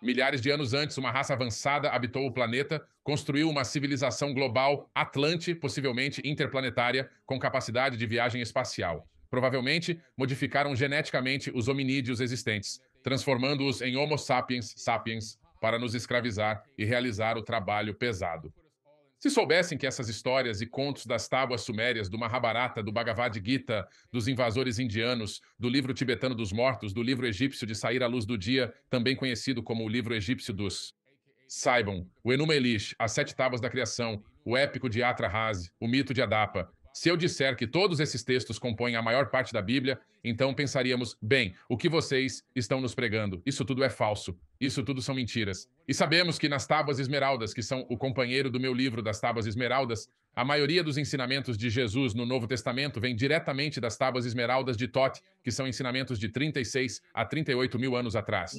Milhares de anos antes, uma raça avançada habitou o planeta, construiu uma civilização global, atlante, possivelmente interplanetária, com capacidade de viagem espacial. Provavelmente modificaram geneticamente os hominídeos existentes, transformando-os em Homo sapiens sapiens para nos escravizar e realizar o trabalho pesado. Se soubessem que essas histórias e contos das tábuas sumérias, do Mahabharata, do Bhagavad Gita, dos invasores indianos, do livro tibetano dos mortos, do livro egípcio de Sair à Luz do Dia, também conhecido como o livro egípcio dos... Saibam, o Enuma Elish, as Sete Tábuas da Criação, o épico de Atra-Hazi, o mito de Adapa, se eu disser que todos esses textos compõem a maior parte da Bíblia, então pensaríamos: bem, o que vocês estão nos pregando? Isso tudo é falso. Isso tudo são mentiras. E sabemos que nas Tábuas Esmeraldas, que são o companheiro do meu livro das Tábuas Esmeraldas, a maioria dos ensinamentos de Jesus no Novo Testamento vem diretamente das Tábuas Esmeraldas de Tote, que são ensinamentos de 36 a 38 mil anos atrás.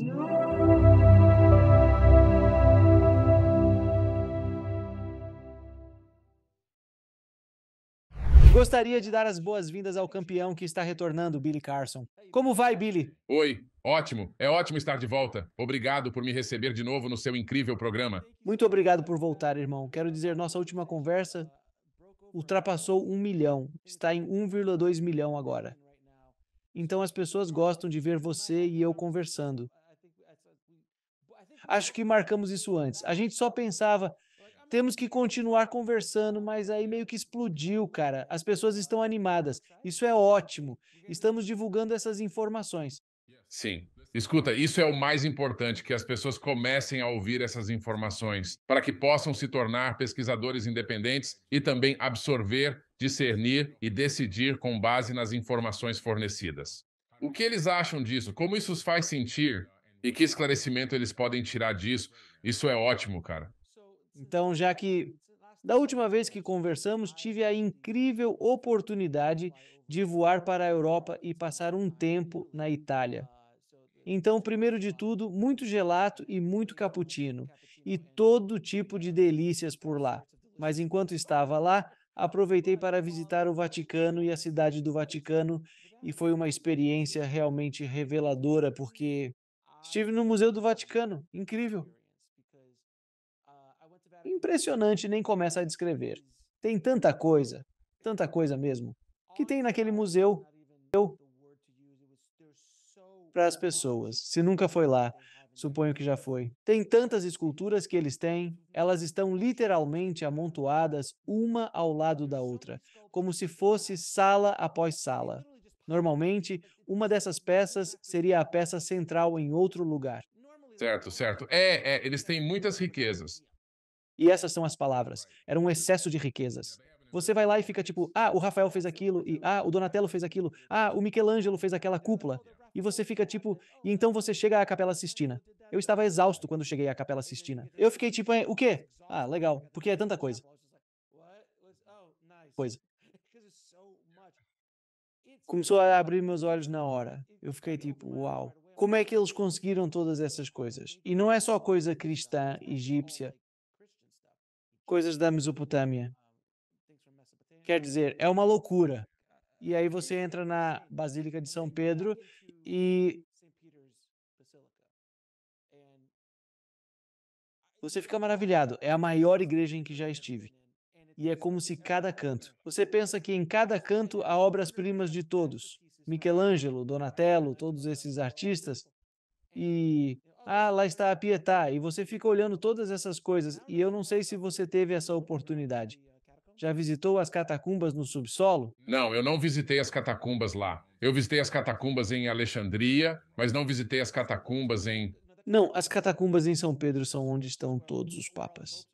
Gostaria de dar as boas-vindas ao campeão que está retornando, Billy Carson. Como vai, Billy? Oi, ótimo. É ótimo estar de volta. Obrigado por me receber de novo no seu incrível programa. Muito obrigado por voltar, irmão. Quero dizer, nossa última conversa ultrapassou um milhão. Está em 1,2 milhão agora. Então as pessoas gostam de ver você e eu conversando. Acho que marcamos isso antes. A gente só pensava, temos que continuar conversando, mas aí meio que explodiu, cara. As pessoas estão animadas. Isso é ótimo. Estamos divulgando essas informações. Sim. Escuta, isso é o mais importante, que as pessoas comecem a ouvir essas informações, para que possam se tornar pesquisadores independentes e também absorver, discernir e decidir com base nas informações fornecidas. O que eles acham disso? Como isso os faz sentir? E que esclarecimento eles podem tirar disso? Isso é ótimo, cara. Então, já que da última vez que conversamos, tive a incrível oportunidade de voar para a Europa e passar um tempo na Itália. Então, primeiro de tudo, muito gelato e muito cappuccino, e todo tipo de delícias por lá. Mas enquanto estava lá, aproveitei para visitar o Vaticano e a cidade do Vaticano, e foi uma experiência realmente reveladora, porque estive no Museu do Vaticano, incrível impressionante nem começa a descrever. Tem tanta coisa, tanta coisa mesmo, que tem naquele museu para as pessoas. Se nunca foi lá, suponho que já foi. Tem tantas esculturas que eles têm, elas estão literalmente amontoadas uma ao lado da outra, como se fosse sala após sala. Normalmente, uma dessas peças seria a peça central em outro lugar. Certo, certo. É, é eles têm muitas riquezas. E essas são as palavras. Era um excesso de riquezas. Você vai lá e fica tipo, ah, o Rafael fez aquilo, e ah, o Donatello fez aquilo, ah, o Michelangelo fez aquela cúpula. E você fica tipo, e então você chega à Capela Sistina. Eu estava exausto quando cheguei à Capela Sistina. Eu fiquei tipo, é, o quê? Ah, legal, porque é tanta coisa. Coisa. Começou a abrir meus olhos na hora. Eu fiquei tipo, uau. Como é que eles conseguiram todas essas coisas? E não é só coisa cristã, egípcia coisas da Mesopotâmia. Quer dizer, é uma loucura. E aí você entra na Basílica de São Pedro e você fica maravilhado. É a maior igreja em que já estive. E é como se cada canto. Você pensa que em cada canto há obras-primas de todos. Michelangelo, Donatello, todos esses artistas. E ah, lá está a Pietá, e você fica olhando todas essas coisas, e eu não sei se você teve essa oportunidade. Já visitou as catacumbas no subsolo? Não, eu não visitei as catacumbas lá. Eu visitei as catacumbas em Alexandria, mas não visitei as catacumbas em. Não, as catacumbas em São Pedro são onde estão todos os papas.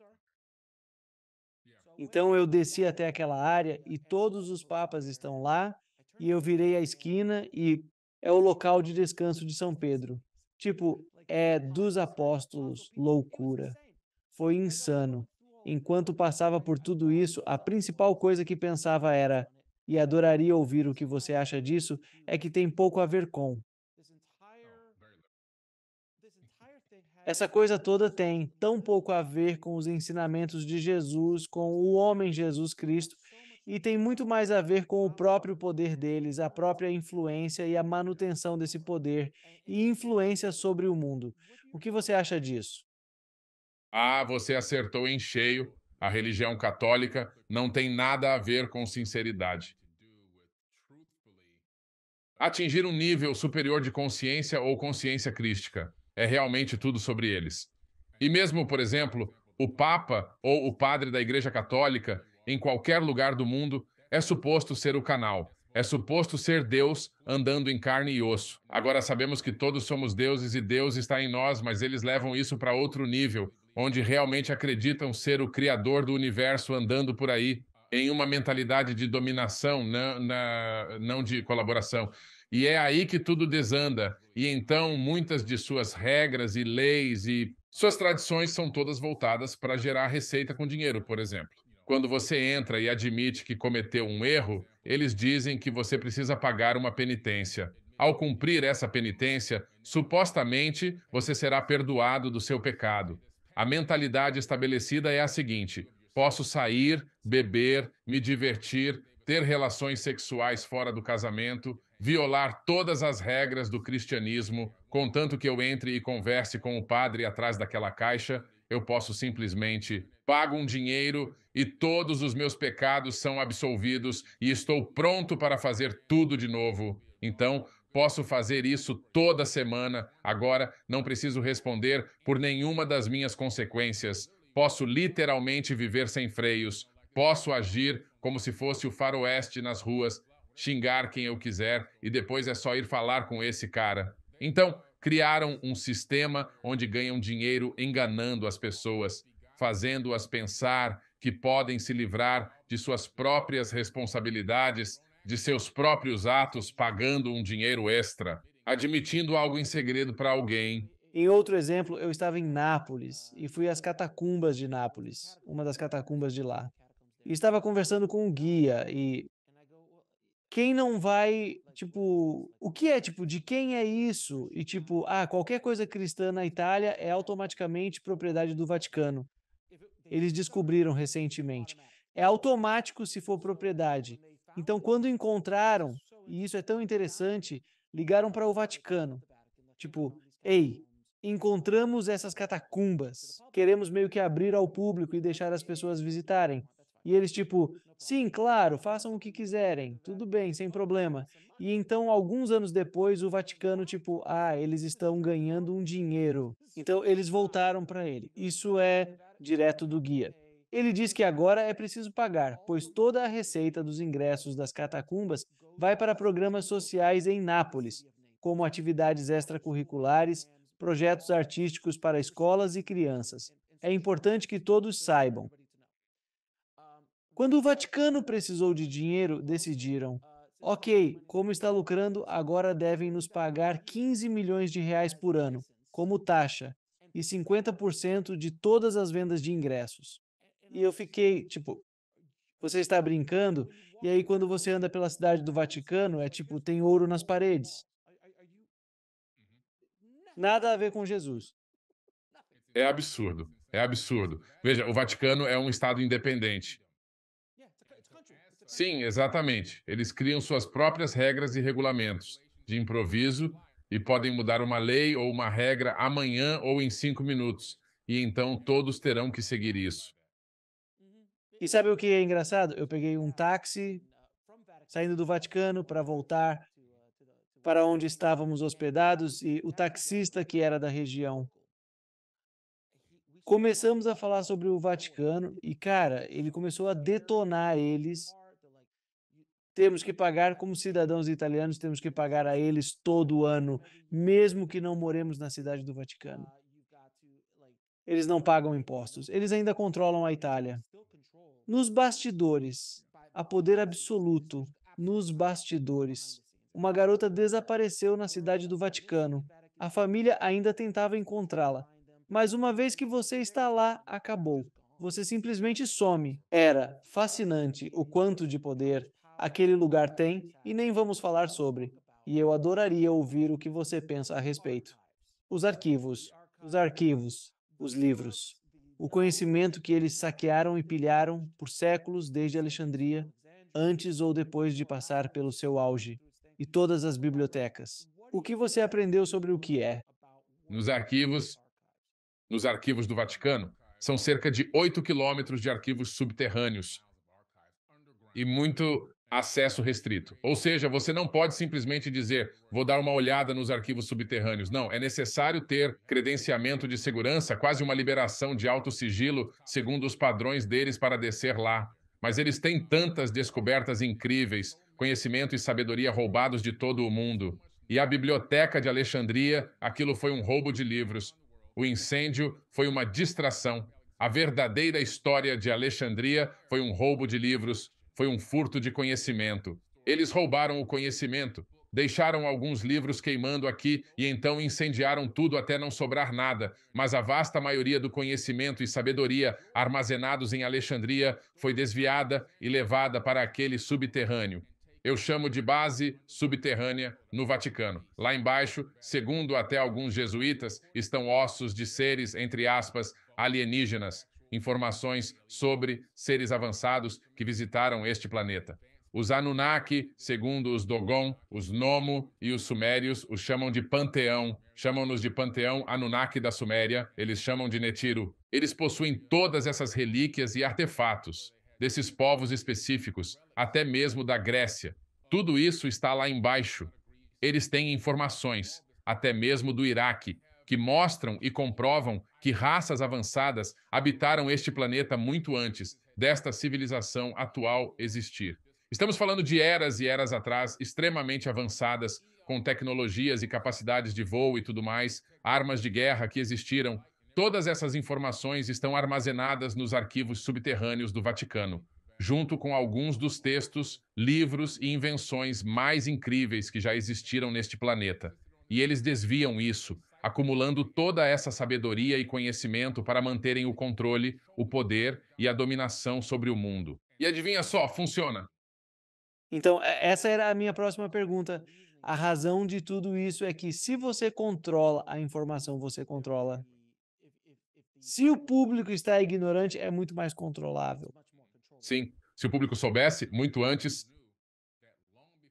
Então eu desci até aquela área e todos os papas estão lá, e eu virei a esquina e é o local de descanso de São Pedro. Tipo, é dos apóstolos loucura. Foi insano. Enquanto passava por tudo isso, a principal coisa que pensava era: e adoraria ouvir o que você acha disso, é que tem pouco a ver com. Essa coisa toda tem tão pouco a ver com os ensinamentos de Jesus, com o homem Jesus Cristo, e tem muito mais a ver com o próprio poder deles, a própria influência e a manutenção desse poder e influência sobre o mundo. O que você acha disso? Ah, você acertou em cheio. A religião católica não tem nada a ver com sinceridade. Atingir um nível superior de consciência ou consciência crística é realmente tudo sobre eles. E mesmo, por exemplo, o Papa ou o padre da Igreja Católica em qualquer lugar do mundo, é suposto ser o canal. É suposto ser Deus andando em carne e osso. Agora sabemos que todos somos deuses e Deus está em nós, mas eles levam isso para outro nível, onde realmente acreditam ser o Criador do universo andando por aí, em uma mentalidade de dominação, não, na, não de colaboração. E é aí que tudo desanda. E então muitas de suas regras e leis e suas tradições são todas voltadas para gerar receita com dinheiro, por exemplo. Quando você entra e admite que cometeu um erro, eles dizem que você precisa pagar uma penitência. Ao cumprir essa penitência, supostamente você será perdoado do seu pecado. A mentalidade estabelecida é a seguinte: posso sair, beber, me divertir, ter relações sexuais fora do casamento, violar todas as regras do cristianismo, contanto que eu entre e converse com o padre atrás daquela caixa, eu posso simplesmente pago um dinheiro e todos os meus pecados são absolvidos e estou pronto para fazer tudo de novo. Então, posso fazer isso toda semana. Agora não preciso responder por nenhuma das minhas consequências. Posso literalmente viver sem freios. Posso agir como se fosse o faroeste nas ruas, xingar quem eu quiser e depois é só ir falar com esse cara. Então, criaram um sistema onde ganham dinheiro enganando as pessoas fazendo-as pensar que podem se livrar de suas próprias responsabilidades, de seus próprios atos, pagando um dinheiro extra, admitindo algo em segredo para alguém. Em outro exemplo, eu estava em Nápoles e fui às catacumbas de Nápoles, uma das catacumbas de lá. E estava conversando com um guia e quem não vai, tipo, o que é, tipo, de quem é isso? E tipo, ah, qualquer coisa cristã na Itália é automaticamente propriedade do Vaticano. Eles descobriram recentemente. É automático se for propriedade. Então, quando encontraram, e isso é tão interessante, ligaram para o Vaticano. Tipo, ei, encontramos essas catacumbas. Queremos meio que abrir ao público e deixar as pessoas visitarem. E eles, tipo, sim, claro, façam o que quiserem, tudo bem, sem problema. E então, alguns anos depois, o Vaticano, tipo, ah, eles estão ganhando um dinheiro. Então, eles voltaram para ele. Isso é direto do guia. Ele diz que agora é preciso pagar, pois toda a receita dos ingressos das catacumbas vai para programas sociais em Nápoles, como atividades extracurriculares, projetos artísticos para escolas e crianças. É importante que todos saibam. Quando o Vaticano precisou de dinheiro, decidiram: ok, como está lucrando, agora devem nos pagar 15 milhões de reais por ano, como taxa, e 50% de todas as vendas de ingressos. É, é e eu fiquei, é tipo, você está brincando? E aí, quando você anda pela cidade do Vaticano, é tipo, tem ouro nas paredes. Nada a ver com Jesus. É absurdo. É absurdo. Veja, o Vaticano é um Estado independente. Sim, exatamente. Eles criam suas próprias regras e regulamentos. De improviso, e podem mudar uma lei ou uma regra amanhã ou em cinco minutos. E então todos terão que seguir isso. Uhum. E sabe o que é engraçado? Eu peguei um táxi saindo do Vaticano para voltar para onde estávamos hospedados e o taxista que era da região. Começamos a falar sobre o Vaticano e, cara, ele começou a detonar eles temos que pagar, como cidadãos italianos, temos que pagar a eles todo ano, mesmo que não moremos na cidade do Vaticano. Eles não pagam impostos, eles ainda controlam a Itália. Nos bastidores, a poder absoluto, nos bastidores, uma garota desapareceu na cidade do Vaticano. A família ainda tentava encontrá-la. Mas uma vez que você está lá, acabou. Você simplesmente some. Era fascinante o quanto de poder aquele lugar tem e nem vamos falar sobre. E eu adoraria ouvir o que você pensa a respeito. Os arquivos, os arquivos, os livros, o conhecimento que eles saquearam e pilharam por séculos desde Alexandria, antes ou depois de passar pelo seu auge, e todas as bibliotecas. O que você aprendeu sobre o que é? Nos arquivos, nos arquivos do Vaticano, são cerca de 8 quilômetros de arquivos subterrâneos. E muito acesso restrito. Ou seja, você não pode simplesmente dizer, vou dar uma olhada nos arquivos subterrâneos. Não, é necessário ter credenciamento de segurança, quase uma liberação de alto sigilo, segundo os padrões deles para descer lá. Mas eles têm tantas descobertas incríveis, conhecimento e sabedoria roubados de todo o mundo. E a Biblioteca de Alexandria, aquilo foi um roubo de livros. O incêndio foi uma distração. A verdadeira história de Alexandria foi um roubo de livros, foi um furto de conhecimento. Eles roubaram o conhecimento, deixaram alguns livros queimando aqui e então incendiaram tudo até não sobrar nada, mas a vasta maioria do conhecimento e sabedoria armazenados em Alexandria foi desviada e levada para aquele subterrâneo. Eu chamo de base subterrânea no Vaticano. Lá embaixo, segundo até alguns jesuítas, estão ossos de seres, entre aspas, alienígenas, informações sobre seres avançados que visitaram este planeta. Os Anunnaki, segundo os Dogon, os Nomo e os Sumérios, os chamam de Panteão. Chamam-nos de Panteão Anunnaki da Suméria, eles chamam de Netiro. Eles possuem todas essas relíquias e artefatos desses povos específicos, até mesmo da Grécia. Tudo isso está lá embaixo. Eles têm informações, até mesmo do Iraque, que mostram e comprovam que raças avançadas habitaram este planeta muito antes desta civilização atual existir. Estamos falando de eras e eras atrás extremamente avançadas, com tecnologias e capacidades de voo e tudo mais, armas de guerra que existiram. Todas essas informações estão armazenadas nos arquivos subterrâneos do Vaticano, junto com alguns dos textos, livros e invenções mais incríveis que já existiram neste planeta. E eles desviam isso, acumulando toda essa sabedoria e conhecimento para manterem o controle, o poder e a dominação sobre o mundo. E adivinha só, funciona. Então, é, essa era a minha próxima pergunta. A razão de tudo isso é que se você controla a informação, você controla. Se o público está ignorante, é muito mais controlável. Sim, se o público soubesse, muito antes,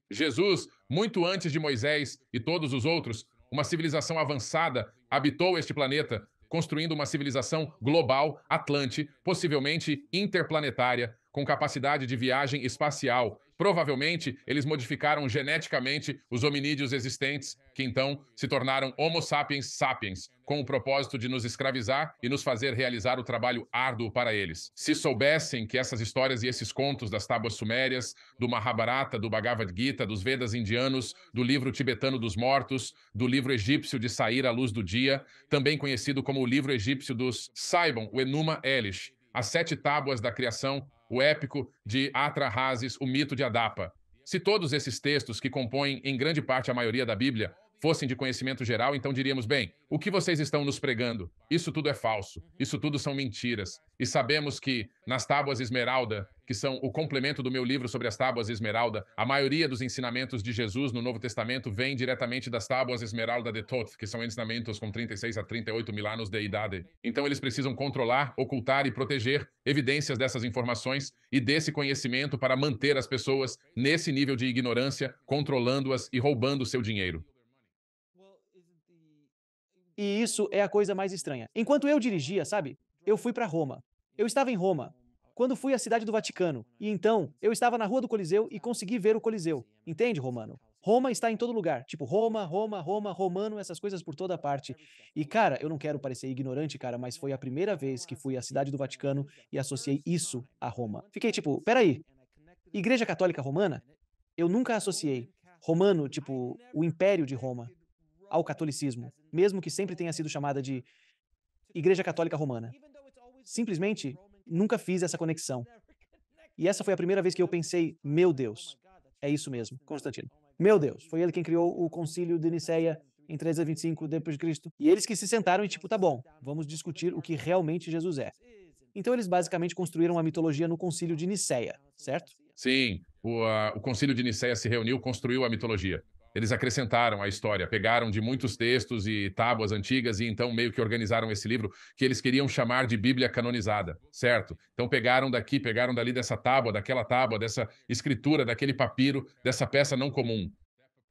Jesus, muito antes de Moisés e todos os outros, uma civilização avançada habitou este planeta, construindo uma civilização global, atlante, possivelmente interplanetária, com capacidade de viagem espacial, Provavelmente, eles modificaram geneticamente os hominídeos existentes, que então se tornaram Homo sapiens sapiens, com o propósito de nos escravizar e nos fazer realizar o trabalho árduo para eles. Se soubessem que essas histórias e esses contos das tábuas sumérias, do Mahabharata, do Bhagavad Gita, dos Vedas indianos, do livro tibetano dos mortos, do livro egípcio de Sair à Luz do Dia, também conhecido como o livro egípcio dos, saibam o Enuma Elish, as sete tábuas da criação o épico de Atrahasis, o mito de Adapa. Se todos esses textos, que compõem em grande parte a maioria da Bíblia, fossem de conhecimento geral, então diríamos: bem, o que vocês estão nos pregando? Isso tudo é falso, uhum. isso tudo são mentiras. E sabemos que nas Tábuas Esmeralda, que são o complemento do meu livro sobre as Tábuas Esmeralda, a maioria dos ensinamentos de Jesus no Novo Testamento vem diretamente das Tábuas Esmeralda de Toth, que são ensinamentos com 36 a 38 mil anos de idade. Então eles precisam controlar, ocultar e proteger evidências dessas informações e desse conhecimento para manter as pessoas nesse nível de ignorância, controlando-as e roubando seu dinheiro. E isso é a coisa mais estranha. Enquanto eu dirigia, sabe? Eu fui para Roma. Eu estava em Roma quando fui à cidade do Vaticano, e então eu estava na rua do Coliseu e consegui ver o Coliseu. Entende, Romano? Roma está em todo lugar. Tipo, Roma, Roma, Roma, Romano, essas coisas por toda parte. E, cara, eu não quero parecer ignorante, cara, mas foi a primeira vez que fui à cidade do Vaticano e associei isso a Roma. Fiquei tipo, peraí. Igreja Católica Romana? Eu nunca associei. Romano, tipo, o Império de Roma ao catolicismo, mesmo que sempre tenha sido chamada de Igreja Católica Romana. Simplesmente nunca fiz essa conexão. E essa foi a primeira vez que eu pensei, meu Deus, é isso mesmo, Constantino. Meu Deus, foi ele quem criou o concílio de Nicéia em 325 d.C. E eles que se sentaram e tipo, tá bom, vamos discutir o que realmente Jesus é. Então eles basicamente construíram a mitologia no concílio de Nicéia, certo? Sim, o, uh, o concílio de Nicéia se reuniu, construiu a mitologia eles acrescentaram a história, pegaram de muitos textos e tábuas antigas e então meio que organizaram esse livro que eles queriam chamar de Bíblia canonizada, certo? Então pegaram daqui, pegaram dali dessa tábua, daquela tábua, dessa escritura, daquele papiro, dessa peça não comum.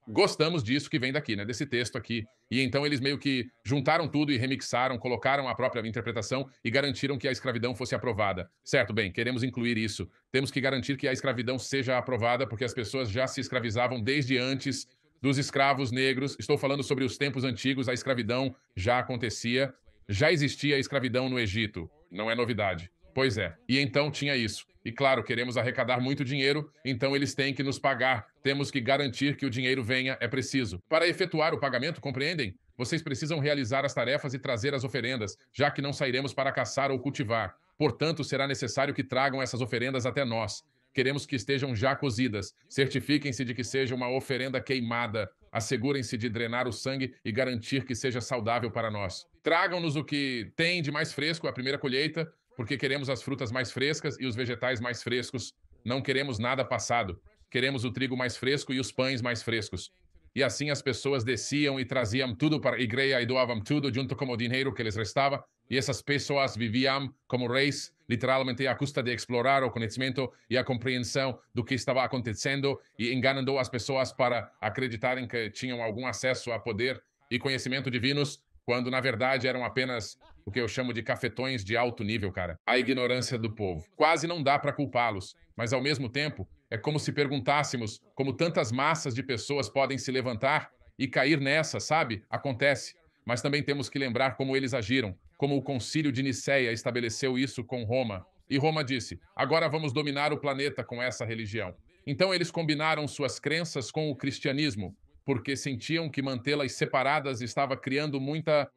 Gostamos disso que vem daqui, né? Desse texto aqui. E então eles meio que juntaram tudo e remixaram, colocaram a própria interpretação e garantiram que a escravidão fosse aprovada. Certo, bem, queremos incluir isso. Temos que garantir que a escravidão seja aprovada, porque as pessoas já se escravizavam desde antes dos escravos negros. Estou falando sobre os tempos antigos, a escravidão já acontecia, já existia a escravidão no Egito. Não é novidade. Pois é. E então tinha isso. E claro, queremos arrecadar muito dinheiro, então eles têm que nos pagar. Temos que garantir que o dinheiro venha, é preciso. Para efetuar o pagamento, compreendem? Vocês precisam realizar as tarefas e trazer as oferendas, já que não sairemos para caçar ou cultivar. Portanto, será necessário que tragam essas oferendas até nós queremos que estejam já cozidas. Certifiquem-se de que seja uma oferenda queimada. Assegurem-se de drenar o sangue e garantir que seja saudável para nós. Tragam-nos o que tem de mais fresco, a primeira colheita, porque queremos as frutas mais frescas e os vegetais mais frescos. Não queremos nada passado. Queremos o trigo mais fresco e os pães mais frescos. E assim as pessoas desciam e traziam tudo para a igreja e doavam tudo junto com o dinheiro que lhes restava e essas pessoas viviam como reis, literalmente à custa de explorar o conhecimento e a compreensão do que estava acontecendo e enganando as pessoas para acreditarem que tinham algum acesso a poder e conhecimento divinos, quando na verdade eram apenas o que eu chamo de cafetões de alto nível, cara. A ignorância do povo. Quase não dá para culpá-los, mas ao mesmo tempo é como se perguntássemos como tantas massas de pessoas podem se levantar e cair nessa, sabe? Acontece. Mas também temos que lembrar como eles agiram como o Concílio de Nicéia estabeleceu isso com Roma. E Roma disse: agora vamos dominar o planeta com essa religião. Então eles combinaram suas crenças com o cristianismo, porque sentiam que mantê-las separadas estava criando muita.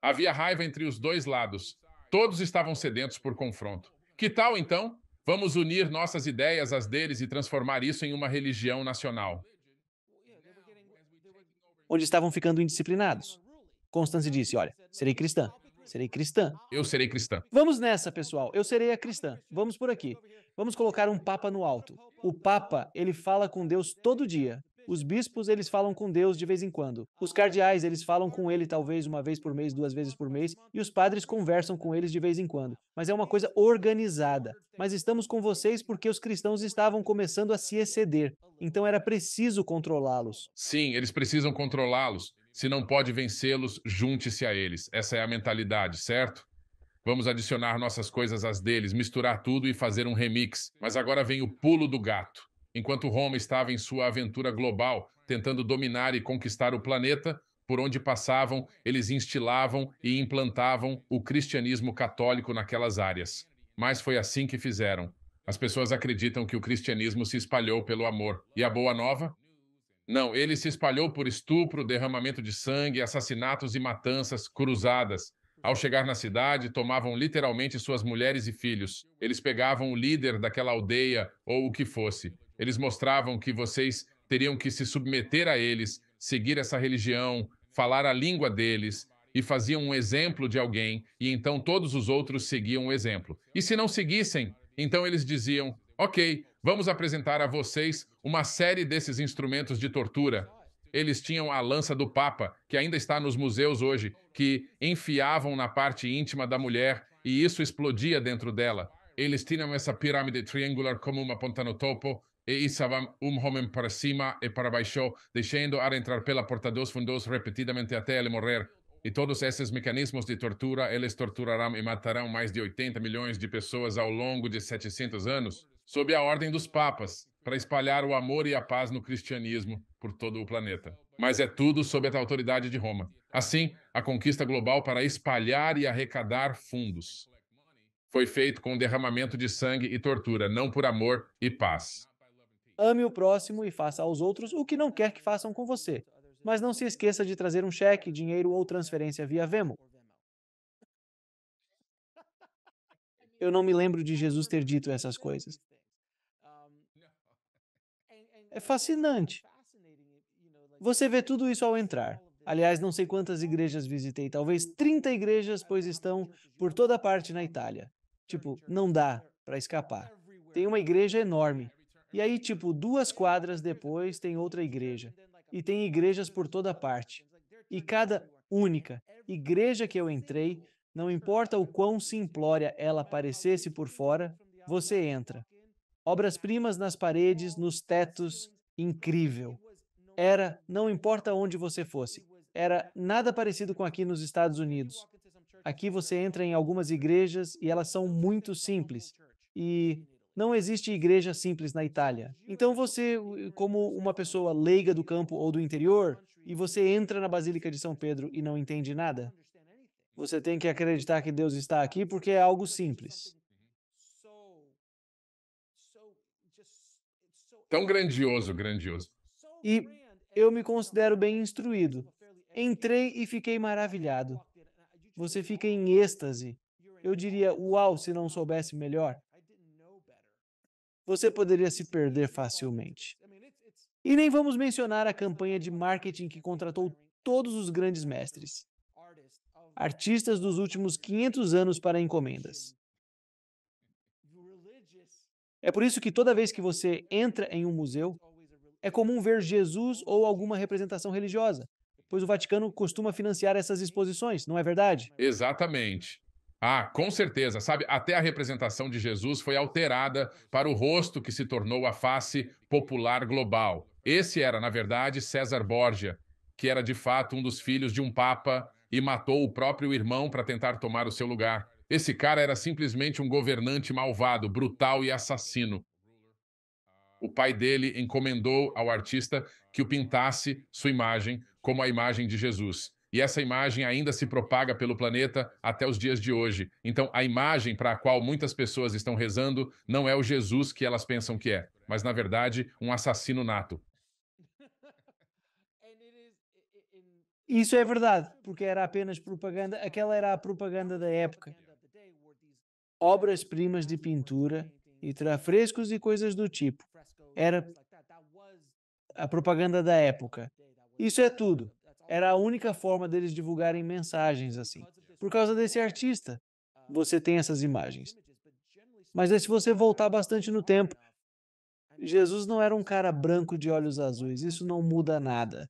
Havia raiva entre os dois lados. Todos estavam sedentos por confronto. Que tal então? Vamos unir nossas ideias às deles e transformar isso em uma religião nacional. Onde estavam ficando indisciplinados. Constance disse: Olha, serei cristã. Serei cristã. Eu serei cristã. Vamos nessa, pessoal. Eu serei a cristã. Vamos por aqui. Vamos colocar um papa no alto. O papa, ele fala com Deus todo dia. Os bispos, eles falam com Deus de vez em quando. Os cardeais, eles falam com ele talvez uma vez por mês, duas vezes por mês, e os padres conversam com eles de vez em quando. Mas é uma coisa organizada. Mas estamos com vocês porque os cristãos estavam começando a se exceder. Então era preciso controlá-los. Sim, eles precisam controlá-los. Se não pode vencê-los, junte-se a eles. Essa é a mentalidade, certo? Vamos adicionar nossas coisas às deles, misturar tudo e fazer um remix. Mas agora vem o pulo do gato. Enquanto Roma estava em sua aventura global, tentando dominar e conquistar o planeta, por onde passavam, eles instilavam e implantavam o cristianismo católico naquelas áreas. Mas foi assim que fizeram. As pessoas acreditam que o cristianismo se espalhou pelo amor. E a boa nova? Não, ele se espalhou por estupro, derramamento de sangue, assassinatos e matanças cruzadas. Ao chegar na cidade, tomavam literalmente suas mulheres e filhos. Eles pegavam o líder daquela aldeia ou o que fosse. Eles mostravam que vocês teriam que se submeter a eles, seguir essa religião, falar a língua deles, e faziam um exemplo de alguém, e então todos os outros seguiam o exemplo. E se não seguissem, então eles diziam: Ok, Vamos apresentar a vocês uma série desses instrumentos de tortura. Eles tinham a lança do Papa, que ainda está nos museus hoje, que enfiavam na parte íntima da mulher e isso explodia dentro dela. Eles tinham essa pirâmide triangular como uma ponta no topo, e içavam um homem para cima e para baixo, deixando ar entrar pela porta dos fundos repetidamente até ele morrer. E todos esses mecanismos de tortura, eles torturarão e matarão mais de 80 milhões de pessoas ao longo de 700 anos sob a ordem dos papas, para espalhar o amor e a paz no cristianismo por todo o planeta. Mas é tudo sob a autoridade de Roma. Assim, a conquista global para espalhar e arrecadar fundos foi feito com derramamento de sangue e tortura, não por amor e paz. Ame o próximo e faça aos outros o que não quer que façam com você. Mas não se esqueça de trazer um cheque, dinheiro ou transferência via Vemo. Eu não me lembro de Jesus ter dito essas coisas. É fascinante. Você vê tudo isso ao entrar. Aliás, não sei quantas igrejas visitei, talvez 30 igrejas, pois estão por toda parte na Itália. Tipo, não dá para escapar. Tem uma igreja enorme. E aí, tipo, duas quadras depois tem outra igreja. E tem igrejas por toda parte. E cada única igreja que eu entrei, não importa o quão simplória ela parecesse por fora, você entra. Obras-primas nas paredes, nos tetos, incrível. Era, não importa onde você fosse, era nada parecido com aqui nos Estados Unidos. Aqui você entra em algumas igrejas e elas são muito simples. E não existe igreja simples na Itália. Então você, como uma pessoa leiga do campo ou do interior, e você entra na Basílica de São Pedro e não entende nada, você tem que acreditar que Deus está aqui porque é algo simples. Tão grandioso, grandioso. E eu me considero bem instruído. Entrei e fiquei maravilhado. Você fica em êxtase. Eu diria, uau, se não soubesse melhor. Você poderia se perder facilmente. E nem vamos mencionar a campanha de marketing que contratou todos os grandes mestres, artistas dos últimos 500 anos para encomendas. É por isso que toda vez que você entra em um museu, é comum ver Jesus ou alguma representação religiosa, pois o Vaticano costuma financiar essas exposições, não é verdade? Exatamente. Ah, com certeza, sabe? Até a representação de Jesus foi alterada para o rosto que se tornou a face popular global. Esse era, na verdade, César Borgia, que era de fato um dos filhos de um papa e matou o próprio irmão para tentar tomar o seu lugar. Esse cara era simplesmente um governante malvado, brutal e assassino. O pai dele encomendou ao artista que o pintasse sua imagem como a imagem de Jesus. E essa imagem ainda se propaga pelo planeta até os dias de hoje. Então, a imagem para a qual muitas pessoas estão rezando não é o Jesus que elas pensam que é, mas, na verdade, um assassino nato. Isso é verdade, porque era apenas propaganda, aquela era a propaganda da época obras-primas de pintura e trafrescos e coisas do tipo. Era a propaganda da época. Isso é tudo. Era a única forma deles divulgarem mensagens assim. Por causa desse artista, você tem essas imagens. Mas é se você voltar bastante no tempo, Jesus não era um cara branco de olhos azuis. Isso não muda nada.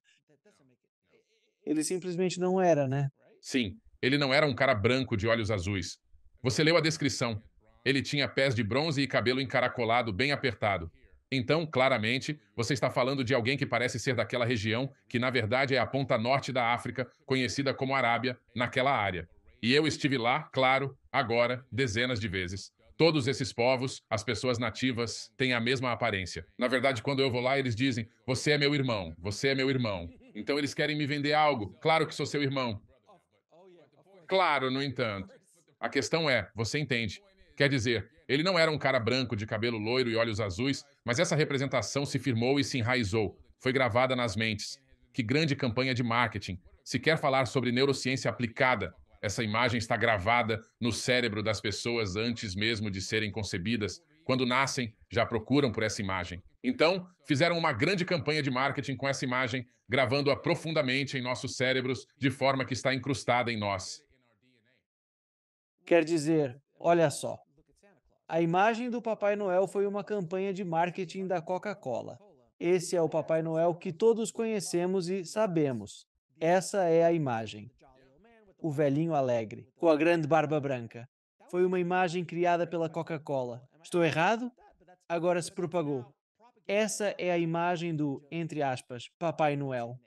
Ele simplesmente não era, né? Sim, ele não era um cara branco de olhos azuis. Você leu a descrição. Ele tinha pés de bronze e cabelo encaracolado bem apertado. Então, claramente, você está falando de alguém que parece ser daquela região, que na verdade é a ponta norte da África, conhecida como Arábia, naquela área. E eu estive lá, claro, agora, dezenas de vezes. Todos esses povos, as pessoas nativas, têm a mesma aparência. Na verdade, quando eu vou lá, eles dizem: Você é meu irmão, você é meu irmão. Então eles querem me vender algo. Claro que sou seu irmão. Claro, no entanto. A questão é, você entende. Quer dizer, ele não era um cara branco de cabelo loiro e olhos azuis, mas essa representação se firmou e se enraizou. Foi gravada nas mentes. Que grande campanha de marketing. Se quer falar sobre neurociência aplicada, essa imagem está gravada no cérebro das pessoas antes mesmo de serem concebidas. Quando nascem, já procuram por essa imagem. Então, fizeram uma grande campanha de marketing com essa imagem, gravando-a profundamente em nossos cérebros, de forma que está incrustada em nós. Quer dizer, olha só. A imagem do Papai Noel foi uma campanha de marketing da Coca-Cola. Esse é o Papai Noel que todos conhecemos e sabemos. Essa é a imagem. O velhinho alegre, com a grande barba branca. Foi uma imagem criada pela Coca-Cola. Estou errado? Agora se propagou. Essa é a imagem do, entre aspas, Papai Noel.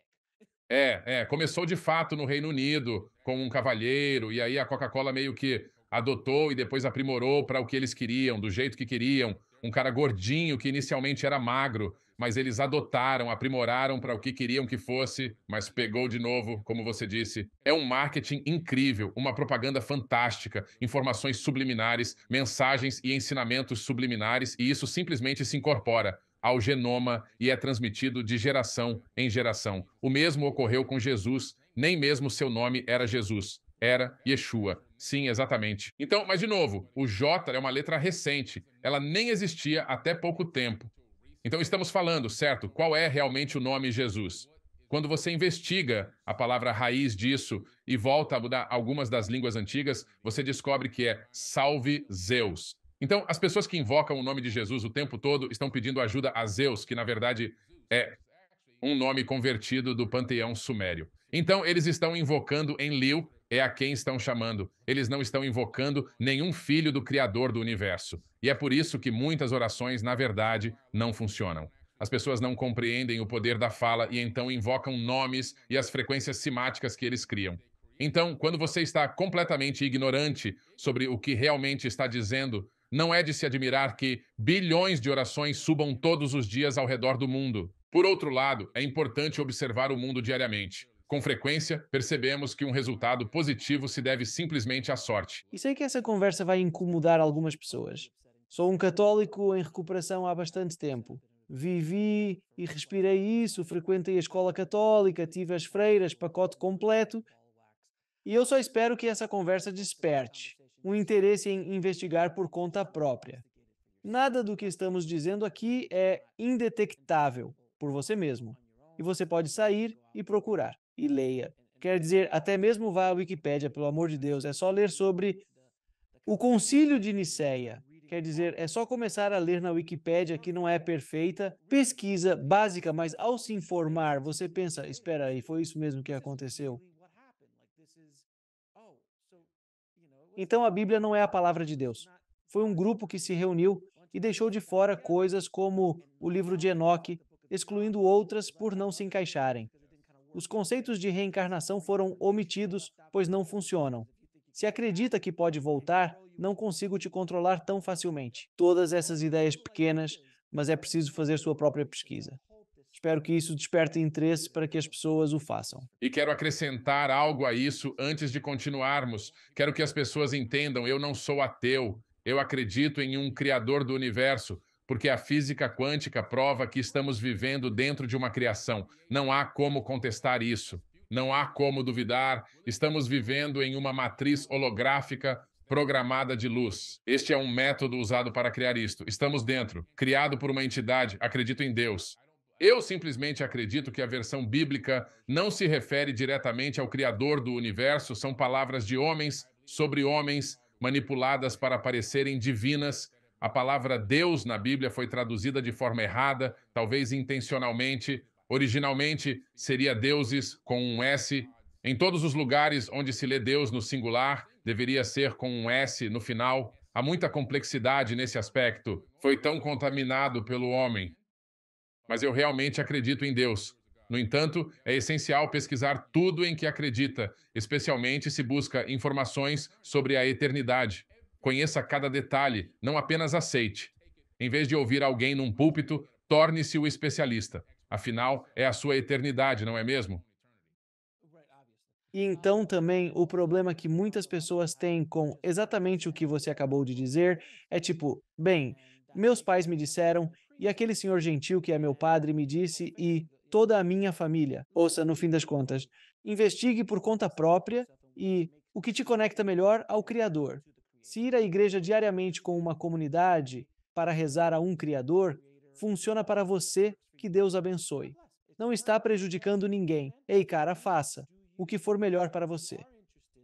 É, é, começou de fato no Reino Unido com um cavalheiro e aí a Coca-Cola meio que adotou e depois aprimorou para o que eles queriam, do jeito que queriam. Um cara gordinho que inicialmente era magro, mas eles adotaram, aprimoraram para o que queriam que fosse, mas pegou de novo, como você disse. É um marketing incrível, uma propaganda fantástica, informações subliminares, mensagens e ensinamentos subliminares, e isso simplesmente se incorpora ao genoma e é transmitido de geração em geração. O mesmo ocorreu com Jesus, nem mesmo seu nome era Jesus, era Yeshua. Sim, exatamente. Então, mas de novo, o J é uma letra recente, ela nem existia até pouco tempo. Então estamos falando, certo? Qual é realmente o nome Jesus? Quando você investiga a palavra raiz disso e volta a mudar algumas das línguas antigas, você descobre que é salve Zeus. Então, as pessoas que invocam o nome de Jesus o tempo todo estão pedindo ajuda a Zeus, que na verdade é um nome convertido do panteão sumério. Então, eles estão invocando Enlil, é a quem estão chamando. Eles não estão invocando nenhum filho do Criador do universo. E é por isso que muitas orações, na verdade, não funcionam. As pessoas não compreendem o poder da fala e então invocam nomes e as frequências simáticas que eles criam. Então, quando você está completamente ignorante sobre o que realmente está dizendo, não é de se admirar que bilhões de orações subam todos os dias ao redor do mundo. Por outro lado, é importante observar o mundo diariamente. Com frequência, percebemos que um resultado positivo se deve simplesmente à sorte. E sei que essa conversa vai incomodar algumas pessoas. Sou um católico em recuperação há bastante tempo. Vivi e respirei isso, frequentei a escola católica, tive as freiras, pacote completo. E eu só espero que essa conversa desperte um interesse em investigar por conta própria. Nada do que estamos dizendo aqui é indetectável por você mesmo. E você pode sair e procurar e leia. Quer dizer, até mesmo vá à Wikipédia, pelo amor de Deus, é só ler sobre o Concílio de Nicéia. Quer dizer, é só começar a ler na Wikipédia, que não é perfeita, pesquisa básica, mas ao se informar, você pensa: espera aí, foi isso mesmo que aconteceu? Então a Bíblia não é a palavra de Deus. Foi um grupo que se reuniu e deixou de fora coisas como o livro de Enoque, excluindo outras por não se encaixarem. Os conceitos de reencarnação foram omitidos, pois não funcionam. Se acredita que pode voltar, não consigo te controlar tão facilmente. Todas essas ideias pequenas, mas é preciso fazer sua própria pesquisa espero que isso desperte interesse para que as pessoas o façam. E quero acrescentar algo a isso antes de continuarmos. Quero que as pessoas entendam: eu não sou ateu, eu acredito em um Criador do universo. Porque a física quântica prova que estamos vivendo dentro de uma criação. Não há como contestar isso. Não há como duvidar. Estamos vivendo em uma matriz holográfica programada de luz. Este é um método usado para criar isto. Estamos dentro, criado por uma entidade, acredito em Deus. Eu simplesmente acredito que a versão bíblica não se refere diretamente ao Criador do universo, são palavras de homens sobre homens manipuladas para parecerem divinas. A palavra Deus na Bíblia foi traduzida de forma errada, talvez intencionalmente. Originalmente seria deuses com um S. Em todos os lugares onde se lê Deus no singular, deveria ser com um S no final. Há muita complexidade nesse aspecto. Foi tão contaminado pelo homem mas eu realmente acredito em Deus. No entanto, é essencial pesquisar tudo em que acredita, especialmente se busca informações sobre a eternidade. Conheça cada detalhe, não apenas aceite. Em vez de ouvir alguém num púlpito, torne-se o especialista. Afinal, é a sua eternidade, não é mesmo? E então também o problema que muitas pessoas têm com exatamente o que você acabou de dizer é tipo, bem, meus pais me disseram, e aquele senhor gentil que é meu padre me disse, e toda a minha família, ouça, no fim das contas, investigue por conta própria e o que te conecta melhor ao Criador. Se ir à igreja diariamente com uma comunidade para rezar a um Criador, funciona para você, que Deus abençoe. Não está prejudicando ninguém. Ei, cara, faça o que for melhor para você.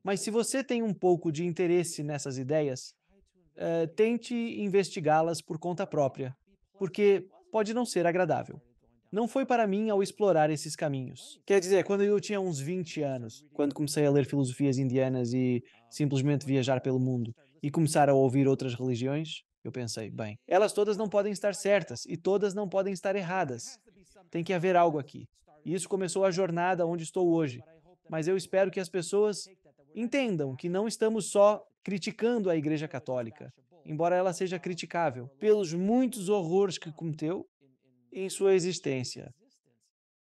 Mas se você tem um pouco de interesse nessas ideias, uh, tente investigá-las por conta própria porque pode não ser agradável. Não foi para mim ao explorar esses caminhos. Quer dizer, quando eu tinha uns 20 anos, quando comecei a ler filosofias indianas e simplesmente viajar pelo mundo e começar a ouvir outras religiões, eu pensei, bem, elas todas não podem estar certas e todas não podem estar erradas. Tem que haver algo aqui. E isso começou a jornada onde estou hoje. Mas eu espero que as pessoas entendam que não estamos só criticando a Igreja Católica, embora ela seja criticável, pelos muitos horrores que cometeu em sua existência.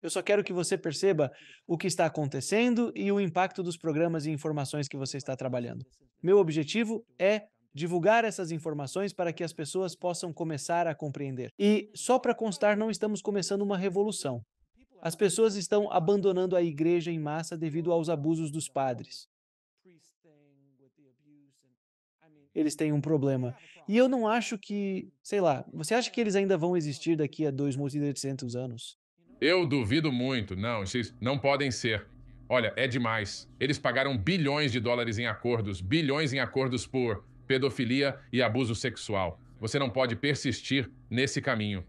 Eu só quero que você perceba o que está acontecendo e o impacto dos programas e informações que você está trabalhando. Meu objetivo é divulgar essas informações para que as pessoas possam começar a compreender. E, só para constar, não estamos começando uma revolução. As pessoas estão abandonando a igreja em massa devido aos abusos dos padres. eles têm um problema. E eu não acho que, sei lá, você acha que eles ainda vão existir daqui a 2.800 anos? Eu duvido muito. Não, não podem ser. Olha, é demais. Eles pagaram bilhões de dólares em acordos, bilhões em acordos por pedofilia e abuso sexual. Você não pode persistir nesse caminho.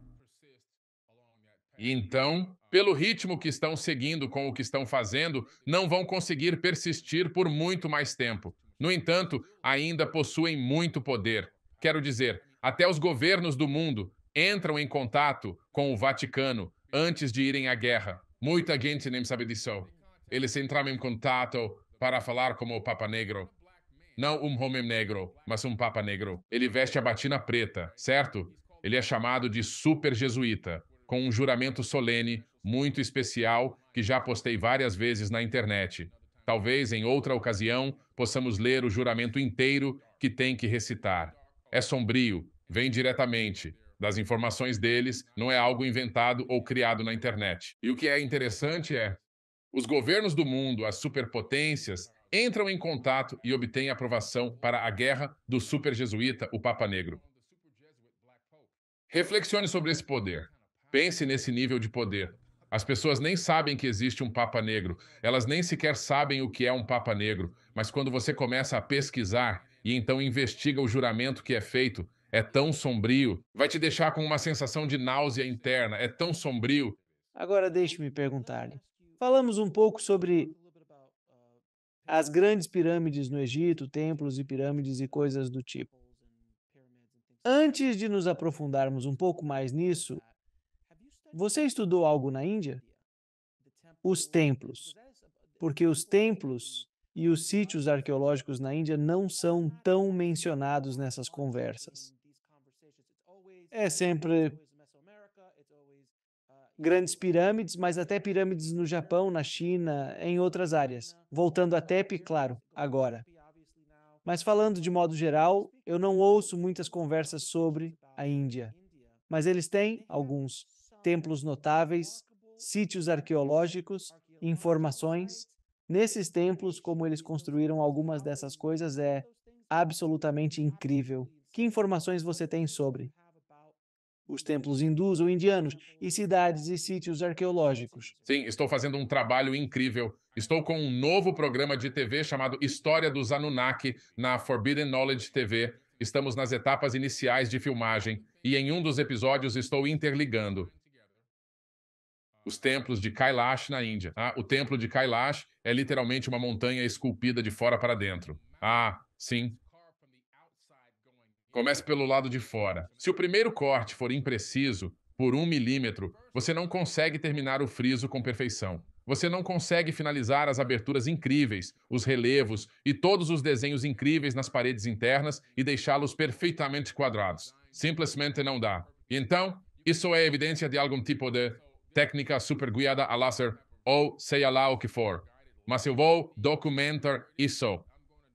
Então, pelo ritmo que estão seguindo com o que estão fazendo, não vão conseguir persistir por muito mais tempo. No entanto, ainda possuem muito poder. Quero dizer, até os governos do mundo entram em contato com o Vaticano antes de irem à guerra. Muita gente nem sabe disso. Eles entraram em contato para falar como o Papa Negro. Não um homem negro, mas um Papa Negro. Ele veste a batina preta, certo? Ele é chamado de super jesuíta, com um juramento solene muito especial que já postei várias vezes na internet. Talvez em outra ocasião possamos ler o juramento inteiro que tem que recitar. É sombrio, vem diretamente das informações deles, não é algo inventado ou criado na internet. E o que é interessante é: os governos do mundo, as superpotências, entram em contato e obtêm aprovação para a guerra do super jesuíta, o Papa Negro. Reflexione sobre esse poder. Pense nesse nível de poder. As pessoas nem sabem que existe um Papa Negro, elas nem sequer sabem o que é um Papa Negro, mas quando você começa a pesquisar e então investiga o juramento que é feito, é tão sombrio, vai te deixar com uma sensação de náusea interna, é tão sombrio. Agora deixe-me perguntar-lhe. Falamos um pouco sobre as grandes pirâmides no Egito, templos e pirâmides e coisas do tipo. Antes de nos aprofundarmos um pouco mais nisso, você estudou algo na Índia? Os templos. Porque os templos e os sítios arqueológicos na Índia não são tão mencionados nessas conversas. É sempre grandes pirâmides, mas até pirâmides no Japão, na China, em outras áreas. Voltando a TEP, claro, agora. Mas falando de modo geral, eu não ouço muitas conversas sobre a Índia. Mas eles têm alguns templos notáveis, sítios arqueológicos, informações. Nesses templos, como eles construíram algumas dessas coisas, é absolutamente incrível. Que informações você tem sobre os templos hindus ou indianos e cidades e sítios arqueológicos? Sim, estou fazendo um trabalho incrível. Estou com um novo programa de TV chamado História dos Anunnaki na Forbidden Knowledge TV. Estamos nas etapas iniciais de filmagem e em um dos episódios estou interligando os templos de Kailash na Índia. Ah, o templo de Kailash é literalmente uma montanha esculpida de fora para dentro. Ah, sim. Comece pelo lado de fora. Se o primeiro corte for impreciso, por um milímetro, você não consegue terminar o friso com perfeição. Você não consegue finalizar as aberturas incríveis, os relevos e todos os desenhos incríveis nas paredes internas e deixá-los perfeitamente quadrados. Simplesmente não dá. então, isso é evidência de algum tipo de técnica super guiada a laser ou seja lá o que for. Mas eu vou documentar isso.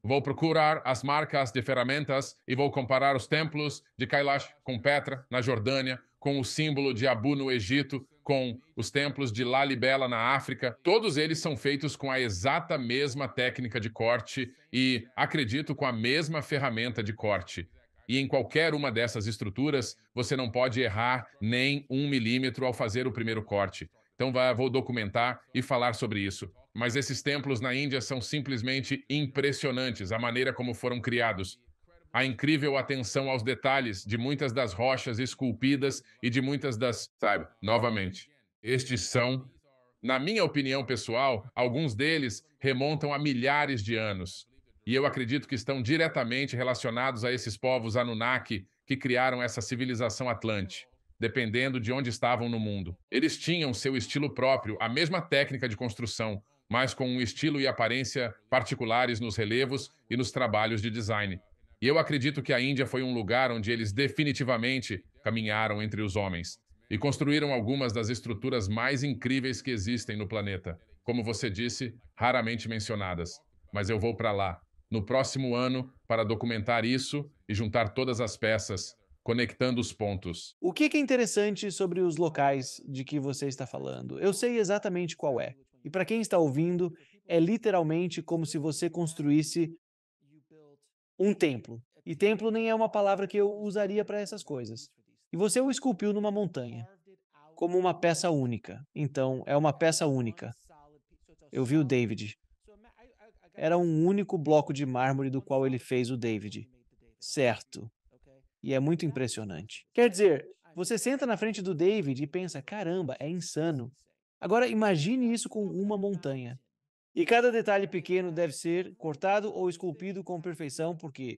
Vou procurar as marcas de ferramentas e vou comparar os templos de Kailash com Petra, na Jordânia, com o símbolo de Abu no Egito, com os templos de Lalibela na África. Todos eles são feitos com a exata mesma técnica de corte e, acredito, com a mesma ferramenta de corte e em qualquer uma dessas estruturas, você não pode errar nem um milímetro ao fazer o primeiro corte. Então vou documentar e falar sobre isso. Mas esses templos na Índia são simplesmente impressionantes, a maneira como foram criados. A incrível atenção aos detalhes de muitas das rochas esculpidas e de muitas das. Sabe, novamente, estes são, na minha opinião pessoal, alguns deles remontam a milhares de anos e eu acredito que estão diretamente relacionados a esses povos Anunnaki que criaram essa civilização atlante, dependendo de onde estavam no mundo. Eles tinham seu estilo próprio, a mesma técnica de construção, mas com um estilo e aparência particulares nos relevos e nos trabalhos de design. E eu acredito que a Índia foi um lugar onde eles definitivamente caminharam entre os homens e construíram algumas das estruturas mais incríveis que existem no planeta, como você disse, raramente mencionadas. Mas eu vou para lá, no próximo ano para documentar isso e juntar todas as peças, conectando os pontos. O que é interessante sobre os locais de que você está falando? Eu sei exatamente qual é. E para quem está ouvindo, é literalmente como se você construísse um templo. E templo nem é uma palavra que eu usaria para essas coisas. E você o esculpiu numa montanha, como uma peça única. Então, é uma peça única. Eu vi o David era um único bloco de mármore do qual ele fez o David. Certo. E é muito impressionante. Quer dizer, você senta na frente do David e pensa: caramba, é insano. Agora imagine isso com uma montanha. E cada detalhe pequeno deve ser cortado ou esculpido com perfeição, porque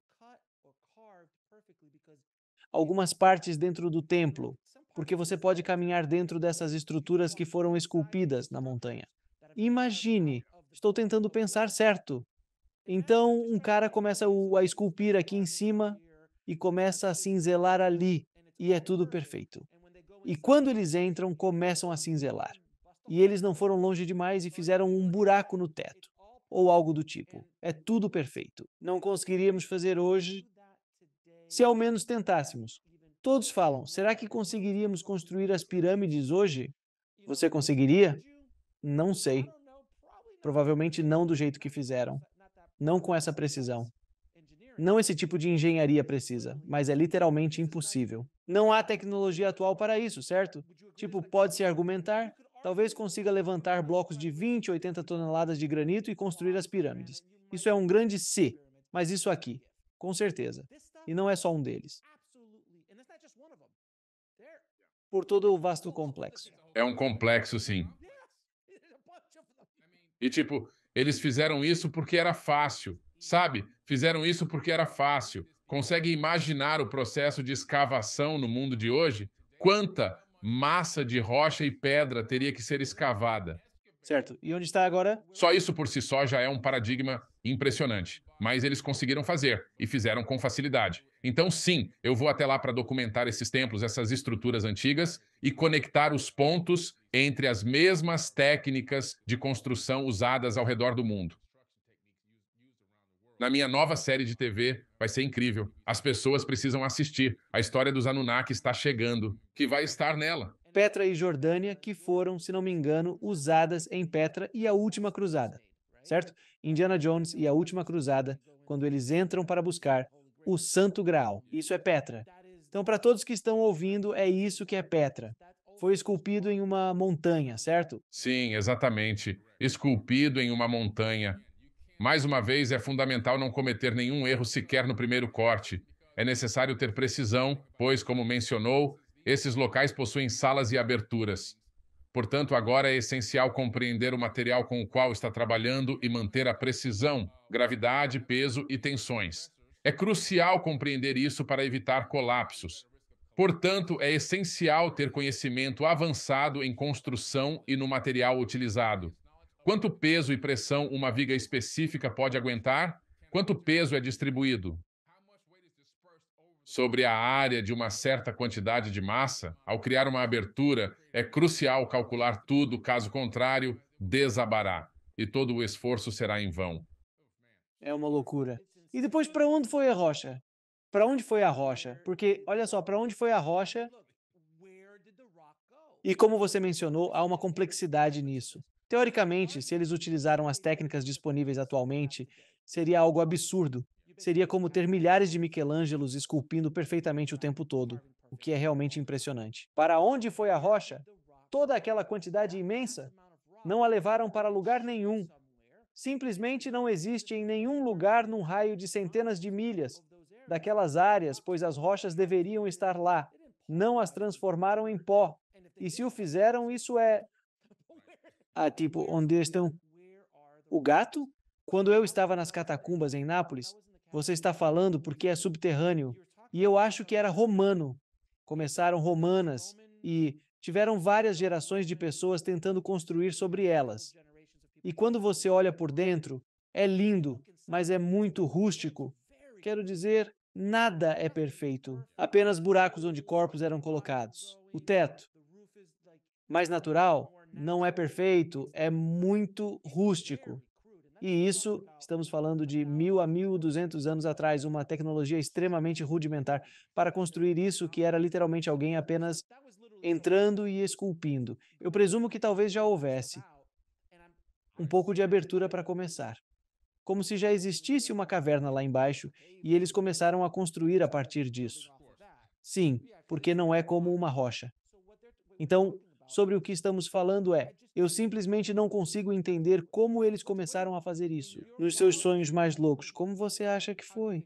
algumas partes dentro do templo, porque você pode caminhar dentro dessas estruturas que foram esculpidas na montanha. Imagine estou tentando pensar certo. Então, um cara começa a esculpir aqui em cima e começa a cinzelar ali, e é tudo perfeito. E quando eles entram, começam a cinzelar. E eles não foram longe demais e fizeram um buraco no teto, ou algo do tipo. É tudo perfeito. Não conseguiríamos fazer hoje se ao menos tentássemos. Todos falam: será que conseguiríamos construir as pirâmides hoje? Você conseguiria? Não sei. Provavelmente não do jeito que fizeram. Não com essa precisão. Não esse tipo de engenharia precisa, mas é literalmente impossível. Não há tecnologia atual para isso, certo? Tipo, pode-se argumentar, talvez consiga levantar blocos de 20, 80 toneladas de granito e construir as pirâmides. Isso é um grande se, mas isso aqui, com certeza. E não é só um deles. Por todo o vasto complexo. É um complexo, sim. E tipo, eles fizeram isso porque era fácil, sabe? Fizeram isso porque era fácil. Consegue imaginar o processo de escavação no mundo de hoje? Quanta massa de rocha e pedra teria que ser escavada? certo? E onde está agora? Só isso por si só já é um paradigma impressionante, mas eles conseguiram fazer e fizeram com facilidade. Então, sim, eu vou até lá para documentar esses templos, essas estruturas antigas e conectar os pontos entre as mesmas técnicas de construção usadas ao redor do mundo. Na minha nova série de TV, vai ser incrível. As pessoas precisam assistir. A história dos Anunnaki está chegando, que vai estar nela. Petra e Jordânia, que foram, se não me engano, usadas em Petra e a Última Cruzada, certo? Indiana Jones e a Última Cruzada, quando eles entram para buscar o Santo Graal. Isso é Petra. Então, para todos que estão ouvindo, é isso que é Petra. Foi esculpido em uma montanha, certo? Sim, exatamente. Esculpido em uma montanha. Mais uma vez, é fundamental não cometer nenhum erro sequer no primeiro corte. É necessário ter precisão, pois, como mencionou, esses locais possuem salas e aberturas. Portanto, agora é essencial compreender o material com o qual está trabalhando e manter a precisão, gravidade, peso e tensões. É crucial compreender isso para evitar colapsos. Portanto, é essencial ter conhecimento avançado em construção e no material utilizado. Quanto peso e pressão uma viga específica pode aguentar? Quanto peso é distribuído? sobre a área de uma certa quantidade de massa, ao criar uma abertura, é crucial calcular tudo, caso contrário, desabará e todo o esforço será em vão. É uma loucura. E depois, para onde foi a rocha? Para onde foi a rocha? Porque, olha só, para onde foi a rocha? E como você mencionou, há uma complexidade nisso. Teoricamente, se eles utilizaram as técnicas disponíveis atualmente, seria algo absurdo seria como ter milhares de Michelangelos esculpindo perfeitamente o tempo todo, o que é realmente impressionante. Para onde foi a rocha? Toda aquela quantidade imensa? Não a levaram para lugar nenhum. Simplesmente não existe em nenhum lugar num raio de centenas de milhas daquelas áreas, pois as rochas deveriam estar lá. Não as transformaram em pó. E se o fizeram, isso é. Ah, tipo, onde estão? O gato? Quando eu estava nas catacumbas em Nápoles, você está falando porque é subterrâneo. E eu acho que era romano. Começaram romanas e tiveram várias gerações de pessoas tentando construir sobre elas. E quando você olha por dentro, é lindo, mas é muito rústico. Quero dizer, nada é perfeito, apenas buracos onde corpos eram colocados. O teto, mais natural, não é perfeito, é muito rústico. Né? E isso, estamos falando de mil a mil duzentos anos atrás, uma tecnologia extremamente rudimentar para construir isso que era literalmente alguém apenas entrando e esculpindo. Eu presumo que talvez já houvesse um pouco de abertura para começar. Como se já existisse uma caverna lá embaixo e eles começaram a construir a partir disso. Sim, porque não é como uma rocha. Então, sobre o que estamos falando é: eu simplesmente não consigo entender como eles começaram a fazer isso. Nos seus sonhos mais loucos, como você acha que foi?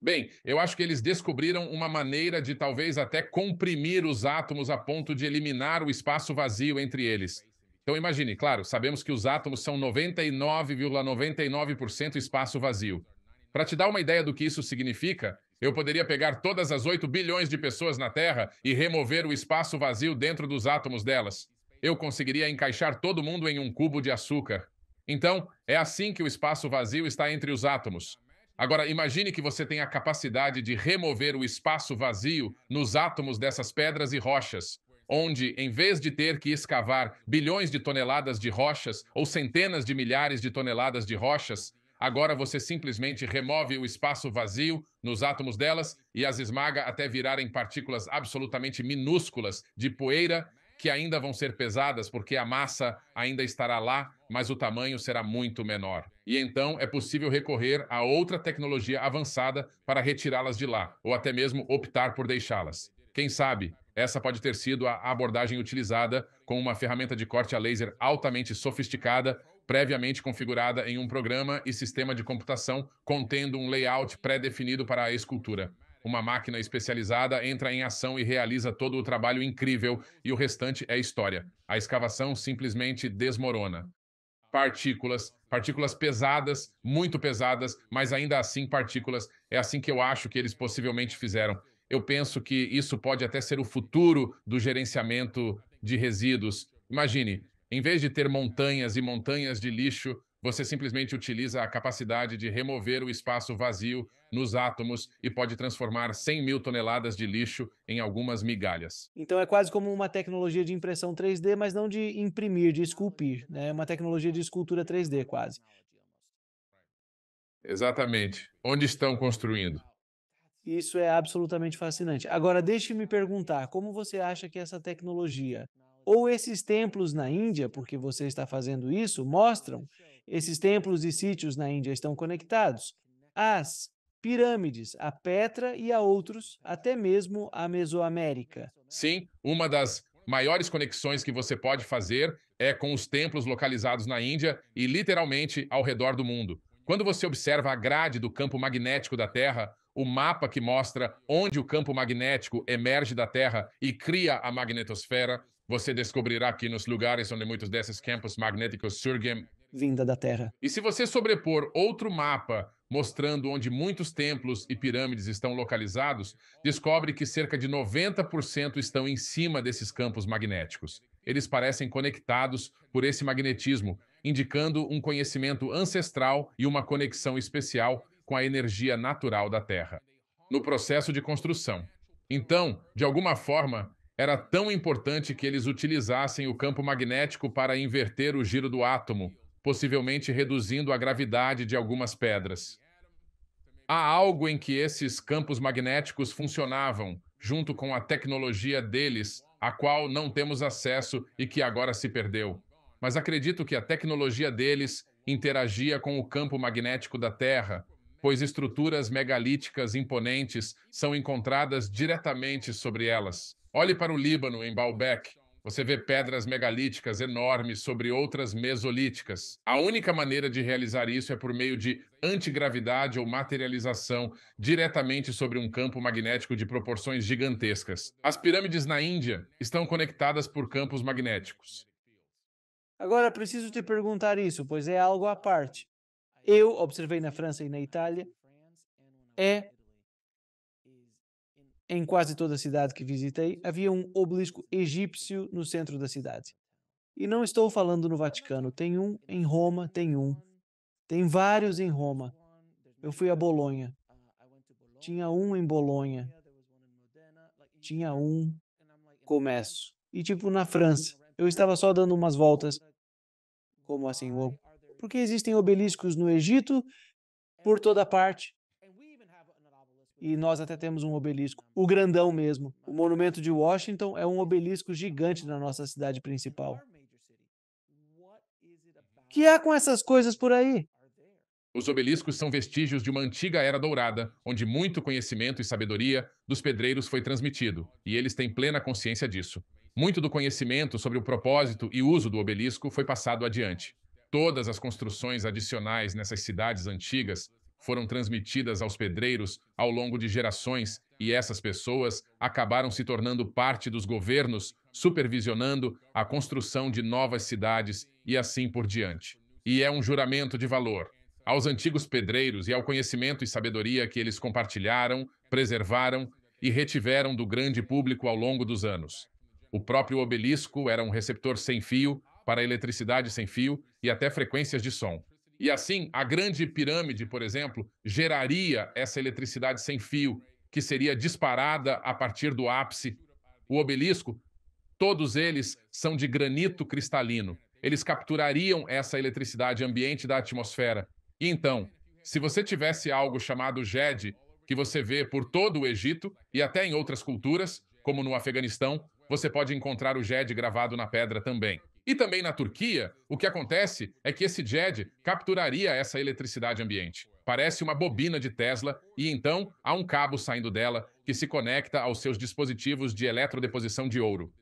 Bem, eu acho que eles descobriram uma maneira de talvez até comprimir os átomos a ponto de eliminar o espaço vazio entre eles. Então imagine, claro, sabemos que os átomos são 99,99% ,99 espaço vazio. Para te dar uma ideia do que isso significa, eu poderia pegar todas as 8 bilhões de pessoas na Terra e remover o espaço vazio dentro dos átomos delas. Eu conseguiria encaixar todo mundo em um cubo de açúcar. Então, é assim que o espaço vazio está entre os átomos. Agora, imagine que você tem a capacidade de remover o espaço vazio nos átomos dessas pedras e rochas, onde, em vez de ter que escavar bilhões de toneladas de rochas ou centenas de milhares de toneladas de rochas, Agora você simplesmente remove o espaço vazio nos átomos delas e as esmaga até virarem partículas absolutamente minúsculas de poeira que ainda vão ser pesadas porque a massa ainda estará lá, mas o tamanho será muito menor. E então é possível recorrer a outra tecnologia avançada para retirá-las de lá, ou até mesmo optar por deixá-las. Quem sabe, essa pode ter sido a abordagem utilizada com uma ferramenta de corte a laser altamente sofisticada previamente configurada em um programa e sistema de computação contendo um layout pré-definido para a escultura. Uma máquina especializada entra em ação e realiza todo o trabalho incrível, e o restante é história. A escavação simplesmente desmorona. Partículas, partículas pesadas, muito pesadas, mas ainda assim partículas. É assim que eu acho que eles possivelmente fizeram. Eu penso que isso pode até ser o futuro do gerenciamento de resíduos. Imagine, em vez de ter montanhas e montanhas de lixo, você simplesmente utiliza a capacidade de remover o espaço vazio nos átomos e pode transformar 100 mil toneladas de lixo em algumas migalhas. Então é quase como uma tecnologia de impressão 3D, mas não de imprimir, de esculpir. Né? É né? uma tecnologia de escultura 3D, quase. Exatamente. Onde estão construindo? Isso é absolutamente fascinante. Agora, deixe-me perguntar: como você acha que essa tecnologia ou esses templos na Índia, porque você está fazendo isso, mostram, esses templos e sítios na Índia estão conectados às pirâmides, a Petra e a outros, até mesmo a Mesoamérica. Sim, uma das maiores conexões que você pode fazer é com os templos localizados na Índia e literalmente ao redor do mundo. Quando você observa a grade do campo magnético da Terra, o mapa que mostra onde o campo magnético emerge da Terra e cria a magnetosfera, você descobrirá que nos lugares onde muitos desses campos magnéticos surgem vinda da Terra. E se você sobrepor outro mapa mostrando onde muitos templos e pirâmides estão localizados, descobre que cerca de 90% estão em cima desses campos magnéticos. Eles parecem conectados por esse magnetismo, indicando um conhecimento ancestral e uma conexão especial com a energia natural da Terra. No processo de construção. Então, de alguma forma, era tão importante que eles utilizassem o campo magnético para inverter o giro do átomo, possivelmente reduzindo a gravidade de algumas pedras. Há algo em que esses campos magnéticos funcionavam, junto com a tecnologia deles, a qual não temos acesso e que agora se perdeu. Mas acredito que a tecnologia deles interagia com o campo magnético da Terra, pois estruturas megalíticas imponentes são encontradas diretamente sobre elas. Olhe para o Líbano, em Baalbek. Você vê pedras megalíticas enormes sobre outras mesolíticas. A única maneira de realizar isso é por meio de antigravidade ou materialização diretamente sobre um campo magnético de proporções gigantescas. As pirâmides na Índia estão conectadas por campos magnéticos. Agora preciso te perguntar isso, pois é algo à parte. Eu observei na França e na Itália é em quase toda a cidade que visitei, havia um obelisco egípcio no centro da cidade. E não estou falando no Vaticano, tem um em Roma, tem um. Tem vários em Roma. Eu fui a Bolonha. Tinha um em Bolonha. Tinha um. Começo. E tipo na França, eu estava só dando umas voltas. Como assim? Porque existem obeliscos no Egito por toda parte e nós até temos um obelisco, o grandão mesmo. O Monumento de Washington é um obelisco gigante na nossa cidade principal. O que há é com essas coisas por aí? Os obeliscos são vestígios de uma antiga era dourada, onde muito conhecimento e sabedoria dos pedreiros foi transmitido, e eles têm plena consciência disso. Muito do conhecimento sobre o propósito e uso do obelisco foi passado adiante. Todas as construções adicionais nessas cidades antigas foram transmitidas aos pedreiros ao longo de gerações e essas pessoas acabaram se tornando parte dos governos, supervisionando a construção de novas cidades e assim por diante. E é um juramento de valor aos antigos pedreiros e ao conhecimento e sabedoria que eles compartilharam, preservaram e retiveram do grande público ao longo dos anos. O próprio obelisco era um receptor sem fio para eletricidade sem fio e até frequências de som. E assim, a Grande Pirâmide, por exemplo, geraria essa eletricidade sem fio, que seria disparada a partir do ápice. O obelisco, todos eles são de granito cristalino. Eles capturariam essa eletricidade ambiente da atmosfera. E então, se você tivesse algo chamado JED, que você vê por todo o Egito e até em outras culturas, como no Afeganistão, você pode encontrar o JED gravado na pedra também. E também na Turquia, o que acontece é que esse JED capturaria essa eletricidade ambiente. Parece uma bobina de Tesla, e então há um cabo saindo dela que se conecta aos seus dispositivos de eletrodeposição de ouro.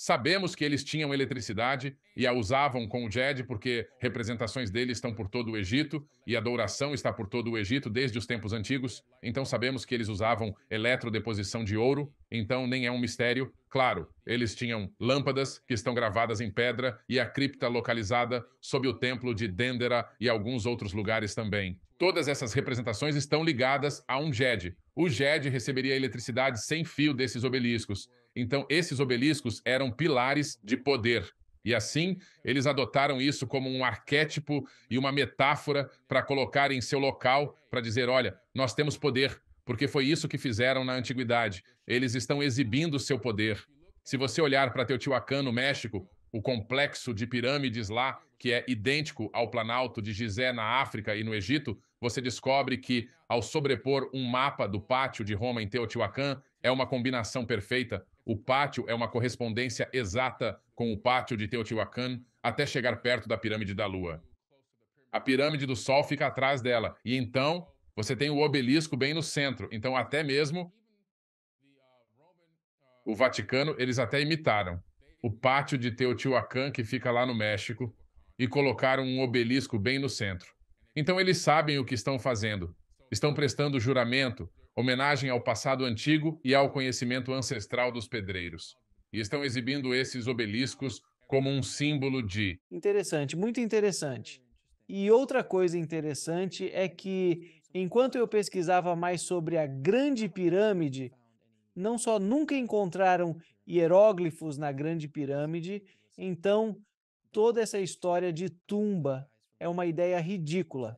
Sabemos que eles tinham eletricidade e a usavam com o Jed porque representações dele estão por todo o Egito e a douração está por todo o Egito desde os tempos antigos, então sabemos que eles usavam eletrodeposição de ouro, então nem é um mistério. Claro, eles tinham lâmpadas que estão gravadas em pedra e a cripta localizada sob o templo de Dendera e alguns outros lugares também. Todas essas representações estão ligadas a um Jed. O Jed receberia eletricidade sem fio desses obeliscos, então, esses obeliscos eram pilares de poder. E assim, eles adotaram isso como um arquétipo e uma metáfora para colocar em seu local, para dizer: olha, nós temos poder, porque foi isso que fizeram na antiguidade. Eles estão exibindo seu poder. Se você olhar para Teotihuacan, no México, o complexo de pirâmides lá, que é idêntico ao Planalto de Gizé na África e no Egito, você descobre que, ao sobrepor um mapa do pátio de Roma em Teotihuacan, é uma combinação perfeita o pátio é uma correspondência exata com o pátio de Teotihuacan até chegar perto da pirâmide da Lua. A pirâmide do Sol fica atrás dela, e então você tem o obelisco bem no centro. Então, até mesmo o Vaticano, eles até imitaram o pátio de Teotihuacan, que fica lá no México, e colocaram um obelisco bem no centro. Então, eles sabem o que estão fazendo. Estão prestando juramento, homenagem ao passado antigo e ao conhecimento ancestral dos pedreiros. E estão exibindo esses obeliscos como um símbolo de. Interessante, muito interessante. E outra coisa interessante é que, enquanto eu pesquisava mais sobre a Grande Pirâmide, não só nunca encontraram hieróglifos na Grande Pirâmide, então toda essa história de tumba é uma ideia ridícula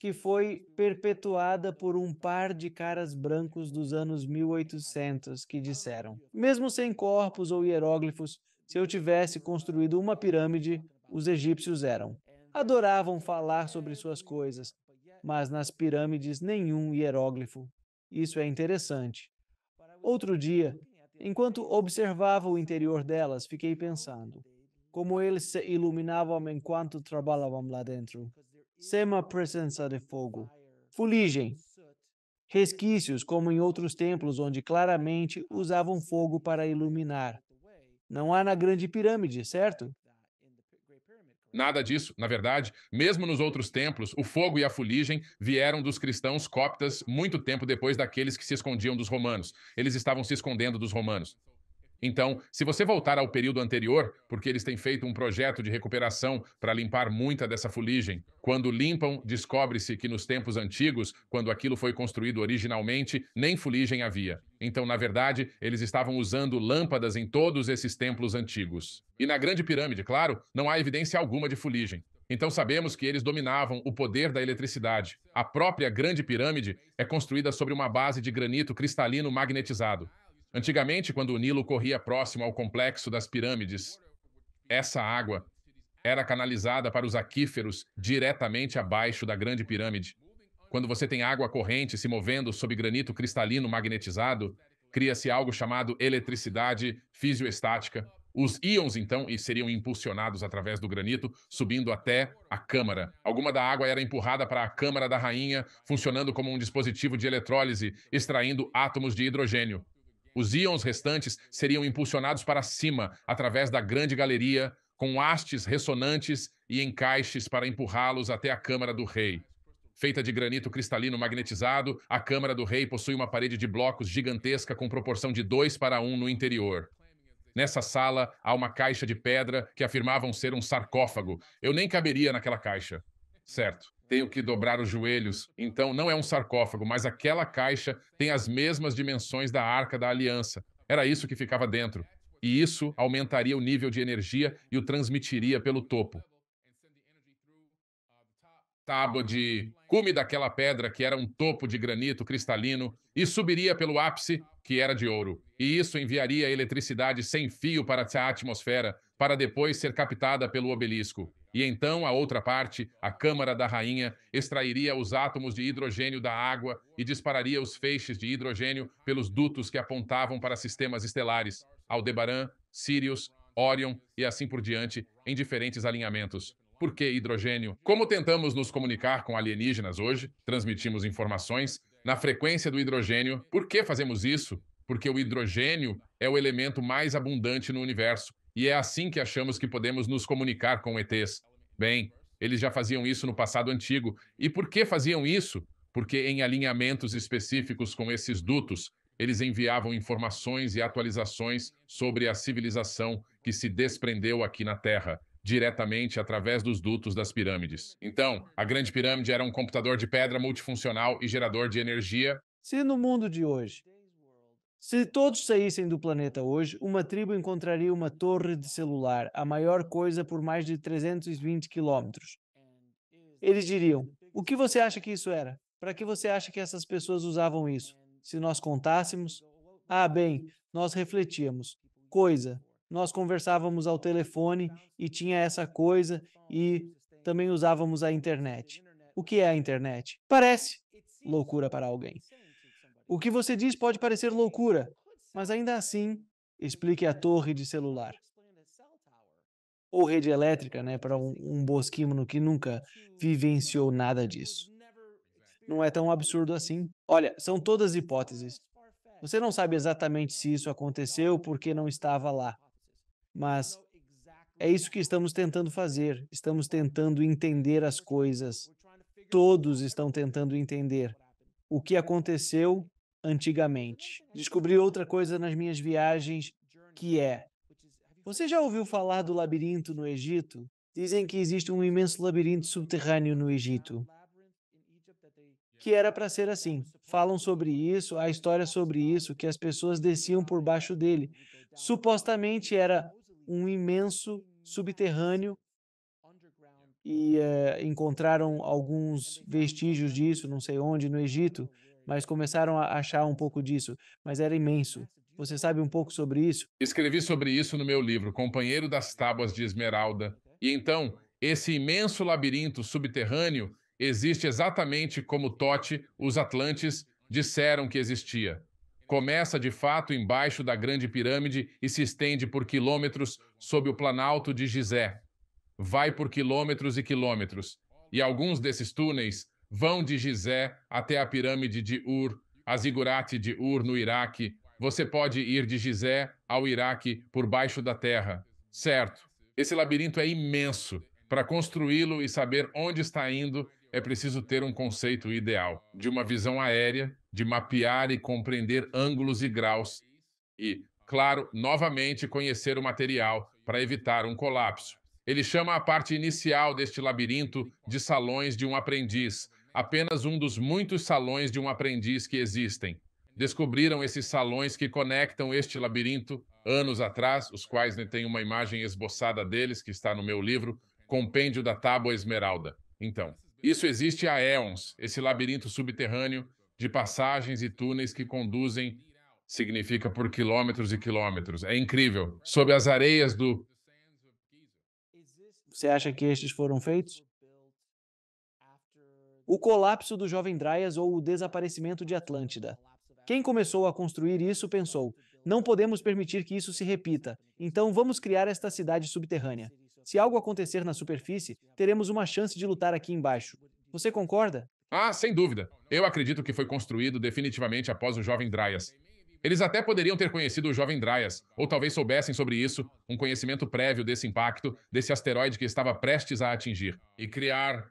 que foi perpetuada por um par de caras brancos dos anos 1800 que disseram: mesmo sem corpos ou hieróglifos, se eu tivesse construído uma pirâmide, os egípcios eram. Adoravam falar sobre suas coisas, mas nas pirâmides nenhum hieróglifo. Isso é interessante. Outro dia, enquanto observava o interior delas, fiquei pensando como eles se iluminavam enquanto trabalhavam lá dentro sem a presença de fogo. Fuligem, resquícios como em outros templos onde claramente usavam fogo para iluminar. Não há na Grande Pirâmide, certo? Nada disso. Na verdade, mesmo nos outros templos, o fogo e a fuligem vieram dos cristãos coptas muito tempo depois daqueles que se escondiam dos romanos. Eles estavam se escondendo dos romanos. Então, se você voltar ao período anterior, porque eles têm feito um projeto de recuperação para limpar muita dessa fuligem, quando limpam, descobre-se que nos tempos antigos, quando aquilo foi construído originalmente, nem fuligem havia. Então, na verdade, eles estavam usando lâmpadas em todos esses templos antigos. E na Grande Pirâmide, claro, não há evidência alguma de fuligem. Então sabemos que eles dominavam o poder da eletricidade. A própria Grande Pirâmide é construída sobre uma base de granito cristalino magnetizado. Antigamente, quando o Nilo corria próximo ao complexo das pirâmides, essa água era canalizada para os aquíferos diretamente abaixo da Grande Pirâmide. Quando você tem água corrente se movendo sob granito cristalino magnetizado, cria-se algo chamado eletricidade fisioestática. Os íons, então, seriam impulsionados através do granito, subindo até a câmara. Alguma da água era empurrada para a câmara da rainha, funcionando como um dispositivo de eletrólise, extraindo átomos de hidrogênio. Os íons restantes seriam impulsionados para cima através da grande galeria, com hastes ressonantes e encaixes para empurrá-los até a Câmara do Rei. Feita de granito cristalino magnetizado, a Câmara do Rei possui uma parede de blocos gigantesca com proporção de 2 para 1 no interior. Nessa sala há uma caixa de pedra que afirmavam ser um sarcófago. Eu nem caberia naquela caixa. Certo tenho que dobrar os joelhos. Então não é um sarcófago, mas aquela caixa tem as mesmas dimensões da arca da aliança. Era isso que ficava dentro. E isso aumentaria o nível de energia e o transmitiria pelo topo. Tábua de cume daquela pedra, que era um topo de granito cristalino, e subiria pelo ápice, que era de ouro. E isso enviaria eletricidade sem fio para a atmosfera, para depois ser captada pelo obelisco. E então, a outra parte, a câmara da rainha, extrairia os átomos de hidrogênio da água e dispararia os feixes de hidrogênio pelos dutos que apontavam para sistemas estelares, Aldebaran, Sirius, Orion e assim por diante, em diferentes alinhamentos. Por que hidrogênio? Como tentamos nos comunicar com alienígenas hoje, transmitimos informações na frequência do hidrogênio. Por que fazemos isso? Porque o hidrogênio é o elemento mais abundante no universo e é assim que achamos que podemos nos comunicar com ETs. Bem, eles já faziam isso no passado antigo. E por que faziam isso? Porque em alinhamentos específicos com esses dutos, eles enviavam informações e atualizações sobre a civilização que se desprendeu aqui na Terra, diretamente através dos dutos das pirâmides. Então, a Grande Pirâmide era um computador de pedra multifuncional e gerador de energia. Se no mundo de hoje se todos saíssem do planeta hoje, uma tribo encontraria uma torre de celular, a maior coisa por mais de 320 quilômetros. Eles diriam: O que você acha que isso era? Para que você acha que essas pessoas usavam isso? Se nós contássemos? Ah, bem, nós refletíamos. Coisa. Nós conversávamos ao telefone e tinha essa coisa e também usávamos a internet. O que é a internet? Parece loucura para alguém. O que você diz pode parecer loucura, mas ainda assim, explique a torre de celular. Ou rede elétrica, né, para um, um bosquímono que nunca vivenciou nada disso. Não é tão absurdo assim. Olha, são todas hipóteses. Você não sabe exatamente se isso aconteceu porque não estava lá. Mas é isso que estamos tentando fazer. Estamos tentando entender as coisas. Todos estão tentando entender o que aconteceu antigamente. Descobri uhum. outra coisa nas minhas viagens que é: você já ouviu falar do labirinto no Egito? Dizem que existe um imenso labirinto subterrâneo no Egito. Que era para ser assim. Falam sobre isso, há história sobre isso, que as pessoas desciam por baixo dele. Supostamente era um imenso subterrâneo e uh, encontraram alguns vestígios disso, não sei onde, no Egito mas começaram a achar um pouco disso, mas era imenso. Você sabe um pouco sobre isso? Escrevi sobre isso no meu livro, Companheiro das Tábuas de Esmeralda. E então, esse imenso labirinto subterrâneo existe exatamente como Tote, os Atlantes, disseram que existia. Começa de fato embaixo da Grande Pirâmide e se estende por quilômetros sob o planalto de Gizé. Vai por quilômetros e quilômetros. E alguns desses túneis vão de Gizé até a pirâmide de Ur, a zigurate de Ur no Iraque. Você pode ir de Gizé ao Iraque por baixo da terra. Certo, esse labirinto é imenso. Para construí-lo e saber onde está indo, é preciso ter um conceito ideal, de uma visão aérea, de mapear e compreender ângulos e graus, e, claro, novamente conhecer o material para evitar um colapso. Ele chama a parte inicial deste labirinto de salões de um aprendiz, apenas um dos muitos salões de um aprendiz que existem. Descobriram esses salões que conectam este labirinto anos atrás, os quais né, tem uma imagem esboçada deles, que está no meu livro, Compêndio da Tábua Esmeralda. Então, isso existe há éons, esse labirinto subterrâneo de passagens e túneis que conduzem significa por quilômetros e quilômetros. É incrível. Sob as areias do. Você acha que estes foram feitos? o colapso do Jovem Dryas ou o desaparecimento de Atlântida. Quem começou a construir isso pensou: não podemos permitir que isso se repita, então vamos criar esta cidade subterrânea. Se algo acontecer na superfície, teremos uma chance de lutar aqui embaixo. Você concorda? Ah, sem dúvida. Eu acredito que foi construído definitivamente após o Jovem Dryas. Eles até poderiam ter conhecido o jovem Dryas, ou talvez soubessem sobre isso, um conhecimento prévio desse impacto, desse asteroide que estava prestes a atingir, e criar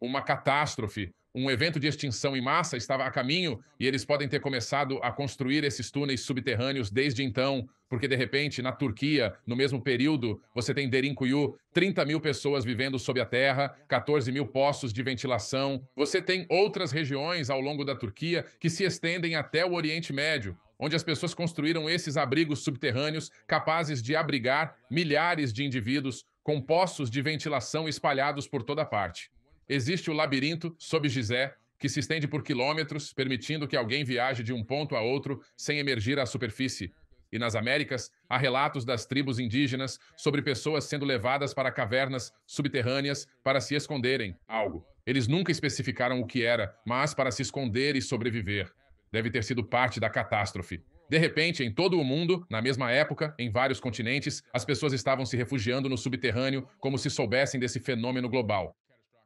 uma catástrofe, um evento de extinção em massa estava a caminho e eles podem ter começado a construir esses túneis subterrâneos desde então, porque de repente, na Turquia, no mesmo período, você tem Derinkuyu, 30 mil pessoas vivendo sob a terra, 14 mil poços de ventilação. Você tem outras regiões ao longo da Turquia que se estendem até o Oriente Médio, onde as pessoas construíram esses abrigos subterrâneos capazes de abrigar milhares de indivíduos com poços de ventilação espalhados por toda parte existe o labirinto sob Gizé, que se estende por quilômetros, permitindo que alguém viaje de um ponto a outro sem emergir à superfície. E nas Américas, há relatos das tribos indígenas sobre pessoas sendo levadas para cavernas subterrâneas para se esconderem algo. Eles nunca especificaram o que era, mas para se esconder e sobreviver. Deve ter sido parte da catástrofe. De repente, em todo o mundo, na mesma época, em vários continentes, as pessoas estavam se refugiando no subterrâneo como se soubessem desse fenômeno global.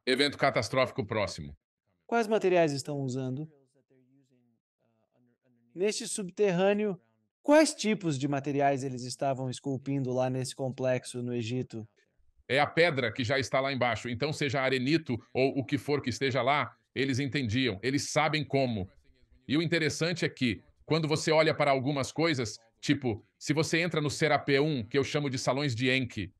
Evento catastrófico próximo. Quais materiais estão usando? Neste subterrâneo, quais tipos de materiais eles estavam esculpindo lá nesse complexo no Egito? É a pedra que já está lá embaixo. Então, seja arenito ou o que for que esteja lá, eles entendiam, eles sabem como. E o interessante é que, quando você olha para algumas coisas, tipo, se você entra no Serapé 1, que eu chamo de salões de Enki,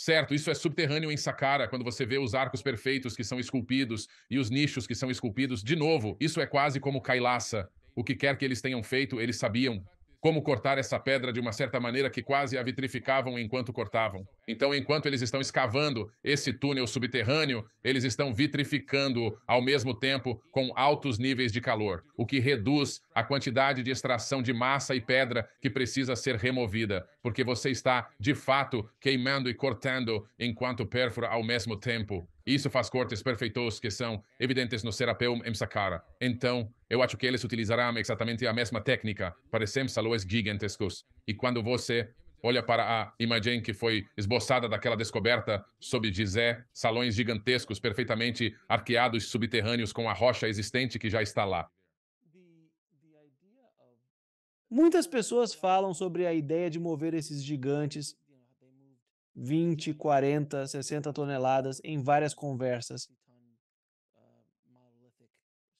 Certo, isso é subterrâneo em Sakara, quando você vê os arcos perfeitos que são esculpidos e os nichos que são esculpidos. De novo, isso é quase como Kailasa. O que quer que eles tenham feito, eles sabiam como cortar essa pedra de uma certa maneira que quase a vitrificavam enquanto cortavam. Então, enquanto eles estão escavando esse túnel subterrâneo, eles estão vitrificando ao mesmo tempo com altos níveis de calor, o que reduz a quantidade de extração de massa e pedra que precisa ser removida, porque você está, de fato, queimando e cortando enquanto perfura ao mesmo tempo. Isso faz cortes perfeitos que são evidentes no Serapeum Emsakara. Então, eu acho que eles utilizarão exatamente a mesma técnica para sem salões gigantescos. E quando você Olha para a imagem que foi esboçada daquela descoberta sob Gizé, salões gigantescos, perfeitamente arqueados, subterrâneos, com a rocha existente que já está lá. Muitas pessoas falam sobre a ideia de mover esses gigantes 20, 40, 60 toneladas em várias conversas.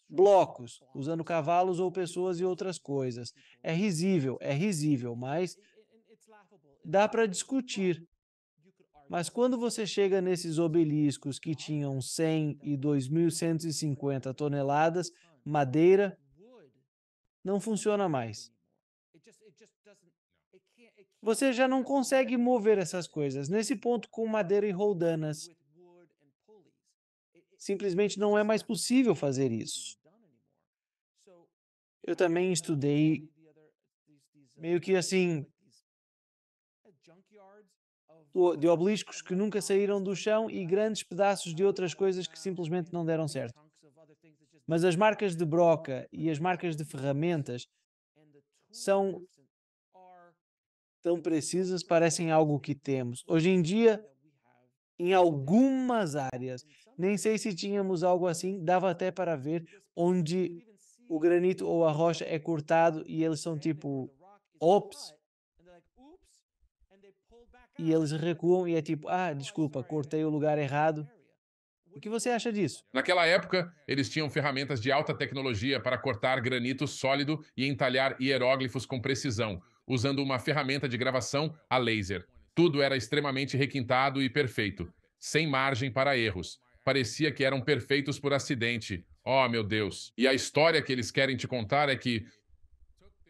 Blocos, usando cavalos ou pessoas e outras coisas. É risível, é risível, mas dá para discutir. Mas quando você chega nesses obeliscos que tinham 100 e 2.150 toneladas, madeira, não funciona mais. Você já não consegue mover essas coisas. Nesse ponto, com madeira e roldanas, simplesmente não é mais possível fazer isso. Eu também estudei meio que assim de obeliscos que nunca saíram do chão e grandes pedaços de outras coisas que simplesmente não deram certo. Mas as marcas de broca e as marcas de ferramentas são tão precisas, parecem algo que temos. Hoje em dia, em algumas áreas, nem sei se tínhamos algo assim, dava até para ver onde o granito ou a rocha é cortado e eles são tipo, ops, e eles recuam e é tipo, ah, desculpa, cortei o lugar errado. O que você acha disso? Naquela época, eles tinham ferramentas de alta tecnologia para cortar granito sólido e entalhar hieróglifos com precisão, usando uma ferramenta de gravação a laser. Tudo era extremamente requintado e perfeito, sem margem para erros. Parecia que eram perfeitos por acidente. Oh, meu Deus! E a história que eles querem te contar é que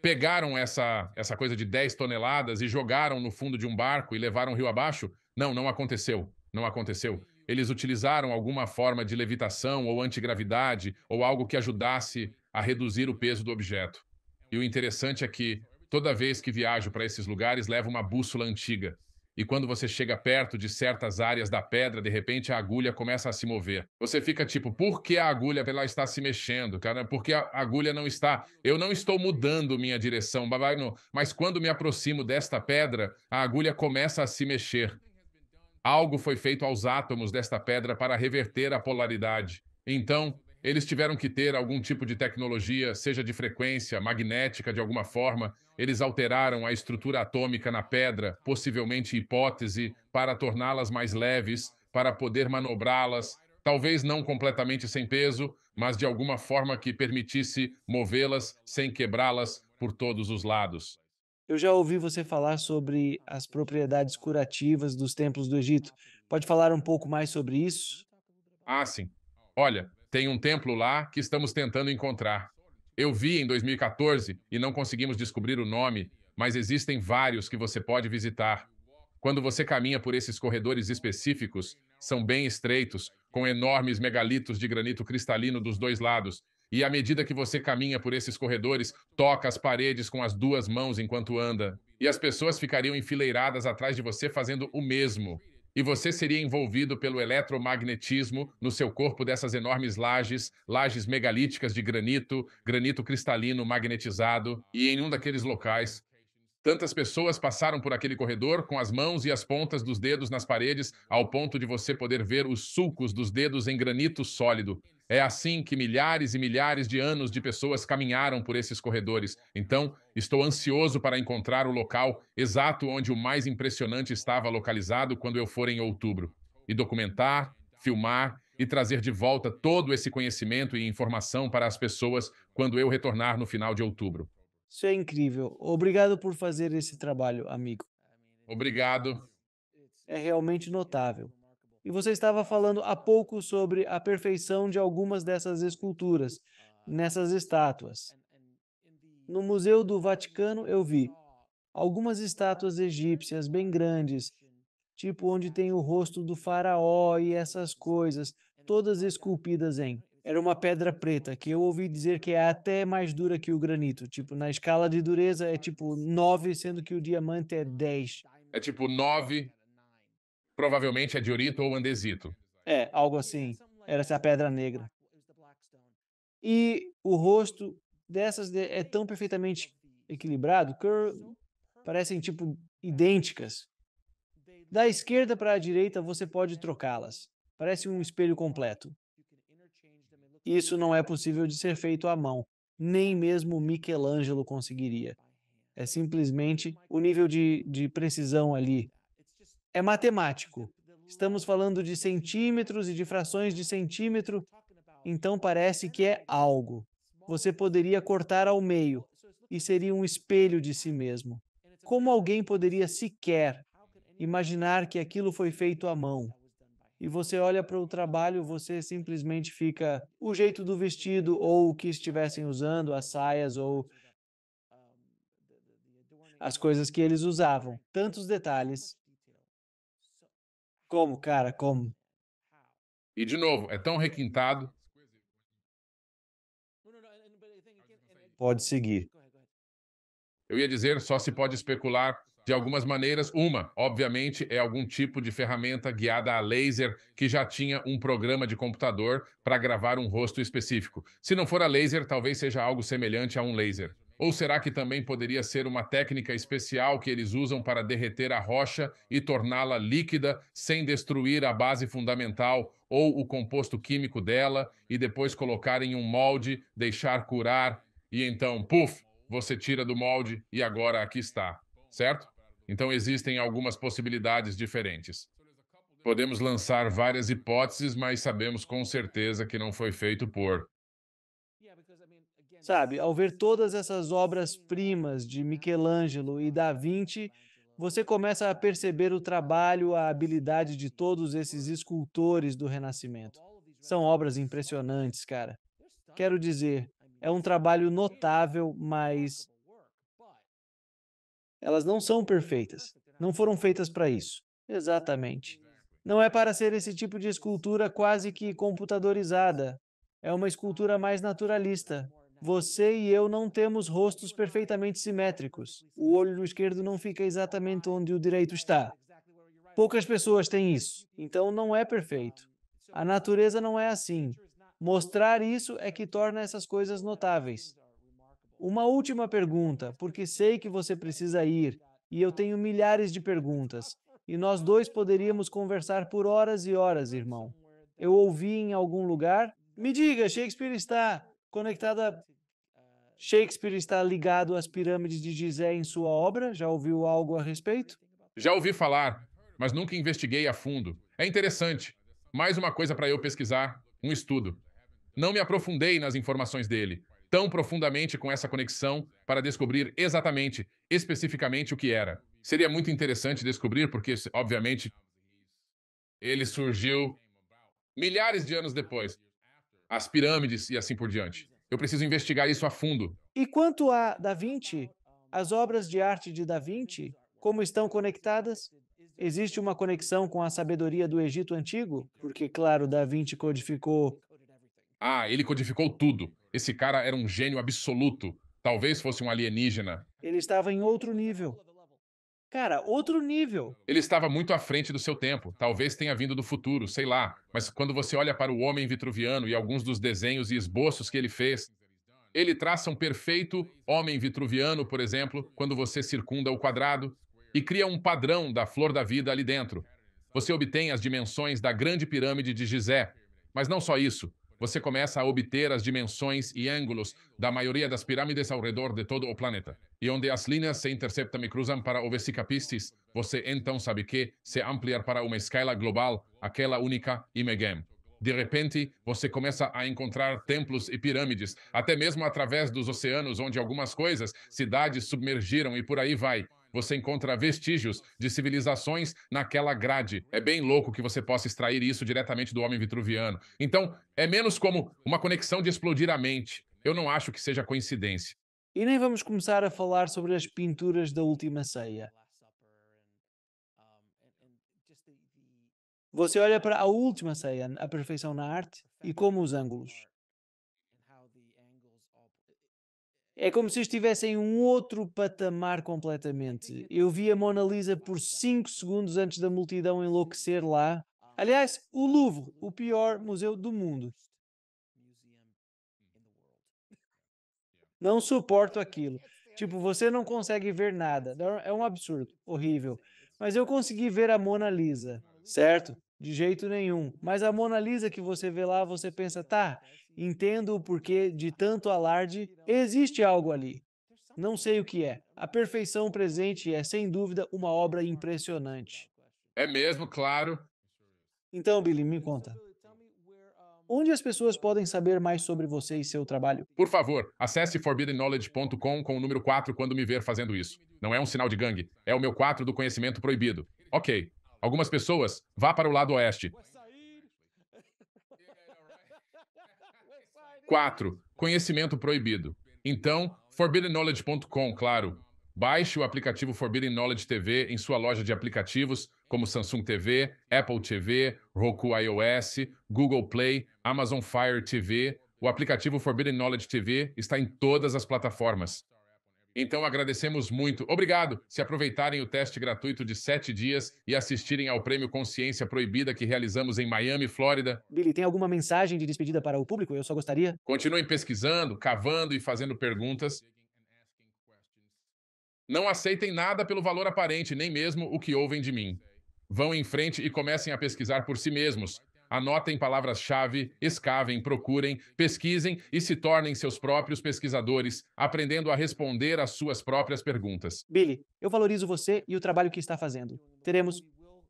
pegaram essa, essa coisa de 10 toneladas e jogaram no fundo de um barco e levaram o rio abaixo? Não, não aconteceu. Não aconteceu. Eles utilizaram alguma forma de levitação ou antigravidade ou algo que ajudasse a reduzir o peso do objeto. E o interessante é que, toda vez que viajo para esses lugares, levo uma bússola antiga e quando você chega perto de certas áreas da pedra, de repente a agulha começa a se mover. Você fica tipo, por que a agulha ela está se mexendo, cara? Porque a agulha não está. Eu não estou mudando minha direção, mas quando me aproximo desta pedra, a agulha começa a se mexer. Algo foi feito aos átomos desta pedra para reverter a polaridade. Então, eles tiveram que ter algum tipo de tecnologia, seja de frequência, magnética de alguma forma. Eles alteraram a estrutura atômica na pedra, possivelmente hipótese, para torná-las mais leves, para poder manobrá-las, talvez não completamente sem peso, mas de alguma forma que permitisse movê-las sem quebrá-las por todos os lados. Eu já ouvi você falar sobre as propriedades curativas dos templos do Egito. Pode falar um pouco mais sobre isso? Ah, sim. Olha, tem um templo lá que estamos tentando encontrar. Eu vi em 2014 e não conseguimos descobrir o nome, mas existem vários que você pode visitar. Quando você caminha por esses corredores específicos, são bem estreitos, com enormes megalitos de granito cristalino dos dois lados. E à medida que você caminha por esses corredores, toca as paredes com as duas mãos enquanto anda. E as pessoas ficariam enfileiradas atrás de você fazendo o mesmo e você seria envolvido pelo eletromagnetismo no seu corpo dessas enormes lajes, lajes megalíticas de granito, granito cristalino magnetizado, e em um daqueles locais. Tantas pessoas passaram por aquele corredor com as mãos e as pontas dos dedos nas paredes, ao ponto de você poder ver os sulcos dos dedos em granito sólido. É assim que milhares e milhares de anos de pessoas caminharam por esses corredores. Então, estou ansioso para encontrar o local exato onde o mais impressionante estava localizado quando eu for em outubro. E documentar, filmar e trazer de volta todo esse conhecimento e informação para as pessoas quando eu retornar no final de outubro. Isso é incrível. Obrigado por fazer esse trabalho, amigo. Obrigado. É realmente notável. E você estava falando há pouco sobre a perfeição de algumas dessas esculturas, ah, nessas estátuas. No Museu do Vaticano eu vi algumas estátuas egípcias bem grandes, tipo onde tem o rosto do faraó e essas coisas, todas esculpidas em. Era uma pedra preta, que eu ouvi dizer que é até mais dura que o granito. Tipo, na escala de dureza é tipo 9, sendo que o diamante é 10. É tipo 9 Provavelmente é diorito ou andesito. É, algo assim. Era essa assim, pedra negra. E o rosto dessas é tão perfeitamente equilibrado que parecem tipo idênticas. Da esquerda para a direita você pode trocá-las. Parece um espelho completo. Isso não é possível de ser feito à mão. Nem mesmo Michelangelo conseguiria. É simplesmente o nível de, de precisão ali é matemático. Estamos falando de centímetros e de frações de centímetro, então parece que é algo. Você poderia cortar ao meio e seria um espelho de si mesmo. Como alguém poderia sequer imaginar que aquilo foi feito à mão? e você olha para o trabalho, você simplesmente fica o jeito do vestido ou o que estivessem usando, as saias ou as coisas que eles usavam. Tantos detalhes como, cara, como? E de novo, é tão requintado. É, é, pode seguir. Eu ia dizer, só se pode especular de algumas maneiras. Uma, obviamente, é algum tipo de ferramenta guiada a laser que já tinha um programa de computador para gravar um rosto específico. Se não for a laser, talvez seja algo semelhante a um laser. Ou será que também poderia ser uma técnica especial que eles usam para derreter a rocha e torná-la líquida sem destruir a base fundamental ou o composto químico dela e depois colocar em um molde, deixar curar e então, puf, você tira do molde e agora aqui está, certo? Então existem algumas possibilidades diferentes. Podemos lançar várias hipóteses, mas sabemos com certeza que não foi feito por Sabe, ao ver todas essas obras-primas de Michelangelo e Da Vinci, você começa a perceber o trabalho, a habilidade de todos esses escultores do Renascimento. São obras impressionantes, cara. Quero dizer, é um trabalho notável, mas elas não são perfeitas. Não foram feitas para isso. Exatamente. Não é para ser esse tipo de escultura quase que computadorizada. É uma escultura mais naturalista, você e eu não temos rostos perfeitamente simétricos. O olho esquerdo não fica exatamente onde o direito está. Poucas pessoas têm isso. Então não é perfeito. A natureza não é assim. Mostrar isso é que torna essas coisas notáveis. Uma última pergunta, porque sei que você precisa ir e eu tenho milhares de perguntas, e nós dois poderíamos conversar por horas e horas, irmão. Eu ouvi em algum lugar: me diga, Shakespeare está conectada. Ah, Shakespeare está ligado às pirâmides de Gizé em sua obra? Já ouviu algo a respeito? Já ouvi falar, mas nunca investiguei a fundo. É interessante. Mais uma coisa para eu pesquisar, um estudo. Não me aprofundei nas informações dele tão profundamente com essa conexão para descobrir exatamente, especificamente o que era. Seria muito interessante descobrir, porque, obviamente, ele surgiu milhares de anos depois as pirâmides e assim por diante. Eu preciso investigar isso a fundo. E quanto a Da Vinci, as obras de arte de Da Vinci, como estão conectadas? Existe uma conexão com a sabedoria do Egito antigo? Porque, claro, Da Vinci codificou. Ah, ele codificou tudo. Esse cara era um gênio absoluto. Talvez fosse um alienígena. Ele estava em outro nível. Cara, outro nível. Ele estava muito à frente do seu tempo, talvez tenha vindo do futuro, sei lá. Mas quando você olha para o homem vitruviano e alguns dos desenhos e esboços que ele fez, ele traça um perfeito homem vitruviano, por exemplo, quando você circunda o quadrado e cria um padrão da flor da vida ali dentro. Você obtém as dimensões da grande pirâmide de Gizé. Mas não só isso você começa a obter as dimensões e ângulos da maioria das pirâmides ao redor de todo o planeta. E onde as linhas se interceptam e cruzam para o Pistis, você então sabe que, se ampliar para uma escala global, aquela única Imegem. De repente, você começa a encontrar templos e pirâmides, até mesmo através dos oceanos, onde algumas coisas, cidades submergiram e por aí vai você encontra vestígios de civilizações naquela grade. É bem louco que você possa extrair isso diretamente do homem vitruviano. Então, é menos como uma conexão de explodir a mente. Eu não acho que seja coincidência. E nem vamos começar a falar sobre as pinturas da última ceia. Você olha para a última ceia, a perfeição na arte e como os ângulos. É como se estivessem em um outro patamar completamente. Eu vi a Mona Lisa por 5 segundos antes da multidão enlouquecer lá. Aliás, o Louvre, o pior museu do mundo. Não suporto aquilo. Tipo, você não consegue ver nada. É um absurdo, horrível. Mas eu consegui ver a Mona Lisa, certo? De jeito nenhum. Mas a Mona Lisa que você vê lá, você pensa, tá, Entendo o porquê de tanto alarde. Existe algo ali. Não sei o que é. A perfeição presente é, sem dúvida, uma obra impressionante. É mesmo, claro. Então, Billy, me conta. Onde as pessoas podem saber mais sobre você e seu trabalho? Por favor, acesse forbiddenknowledge.com com o número 4 quando me ver fazendo isso. Não é um sinal de gangue, é o meu 4 do conhecimento proibido. Ok. Algumas pessoas, vá para o lado oeste. 4. Conhecimento proibido. Então, forbiddenknowledge.com, claro. Baixe o aplicativo Forbidden Knowledge TV em sua loja de aplicativos, como Samsung TV, Apple TV, Roku iOS, Google Play, Amazon Fire TV. O aplicativo Forbidden Knowledge TV está em todas as plataformas. Então agradecemos muito. Obrigado se aproveitarem o teste gratuito de sete dias e assistirem ao prêmio Consciência Proibida que realizamos em Miami, Flórida. Billy, tem alguma mensagem de despedida para o público? Eu só gostaria. Continuem pesquisando, cavando e fazendo perguntas. Não aceitem nada pelo valor aparente, nem mesmo o que ouvem de mim. Vão em frente e comecem a pesquisar por si mesmos anotem palavras-chave, escavem, procurem, pesquisem e se tornem seus próprios pesquisadores, aprendendo a responder às suas próprias perguntas. Billy, eu valorizo você e o trabalho que está fazendo. Teremos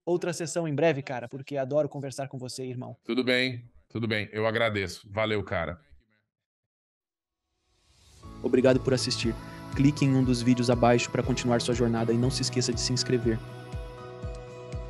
outra sessão em breve, cara, porque adoro conversar com você, irmão. Tudo bem, tudo bem. Eu agradeço. Valeu, cara. Obrigado por assistir. Clique em um dos vídeos abaixo para continuar sua jornada e não se esqueça de se inscrever.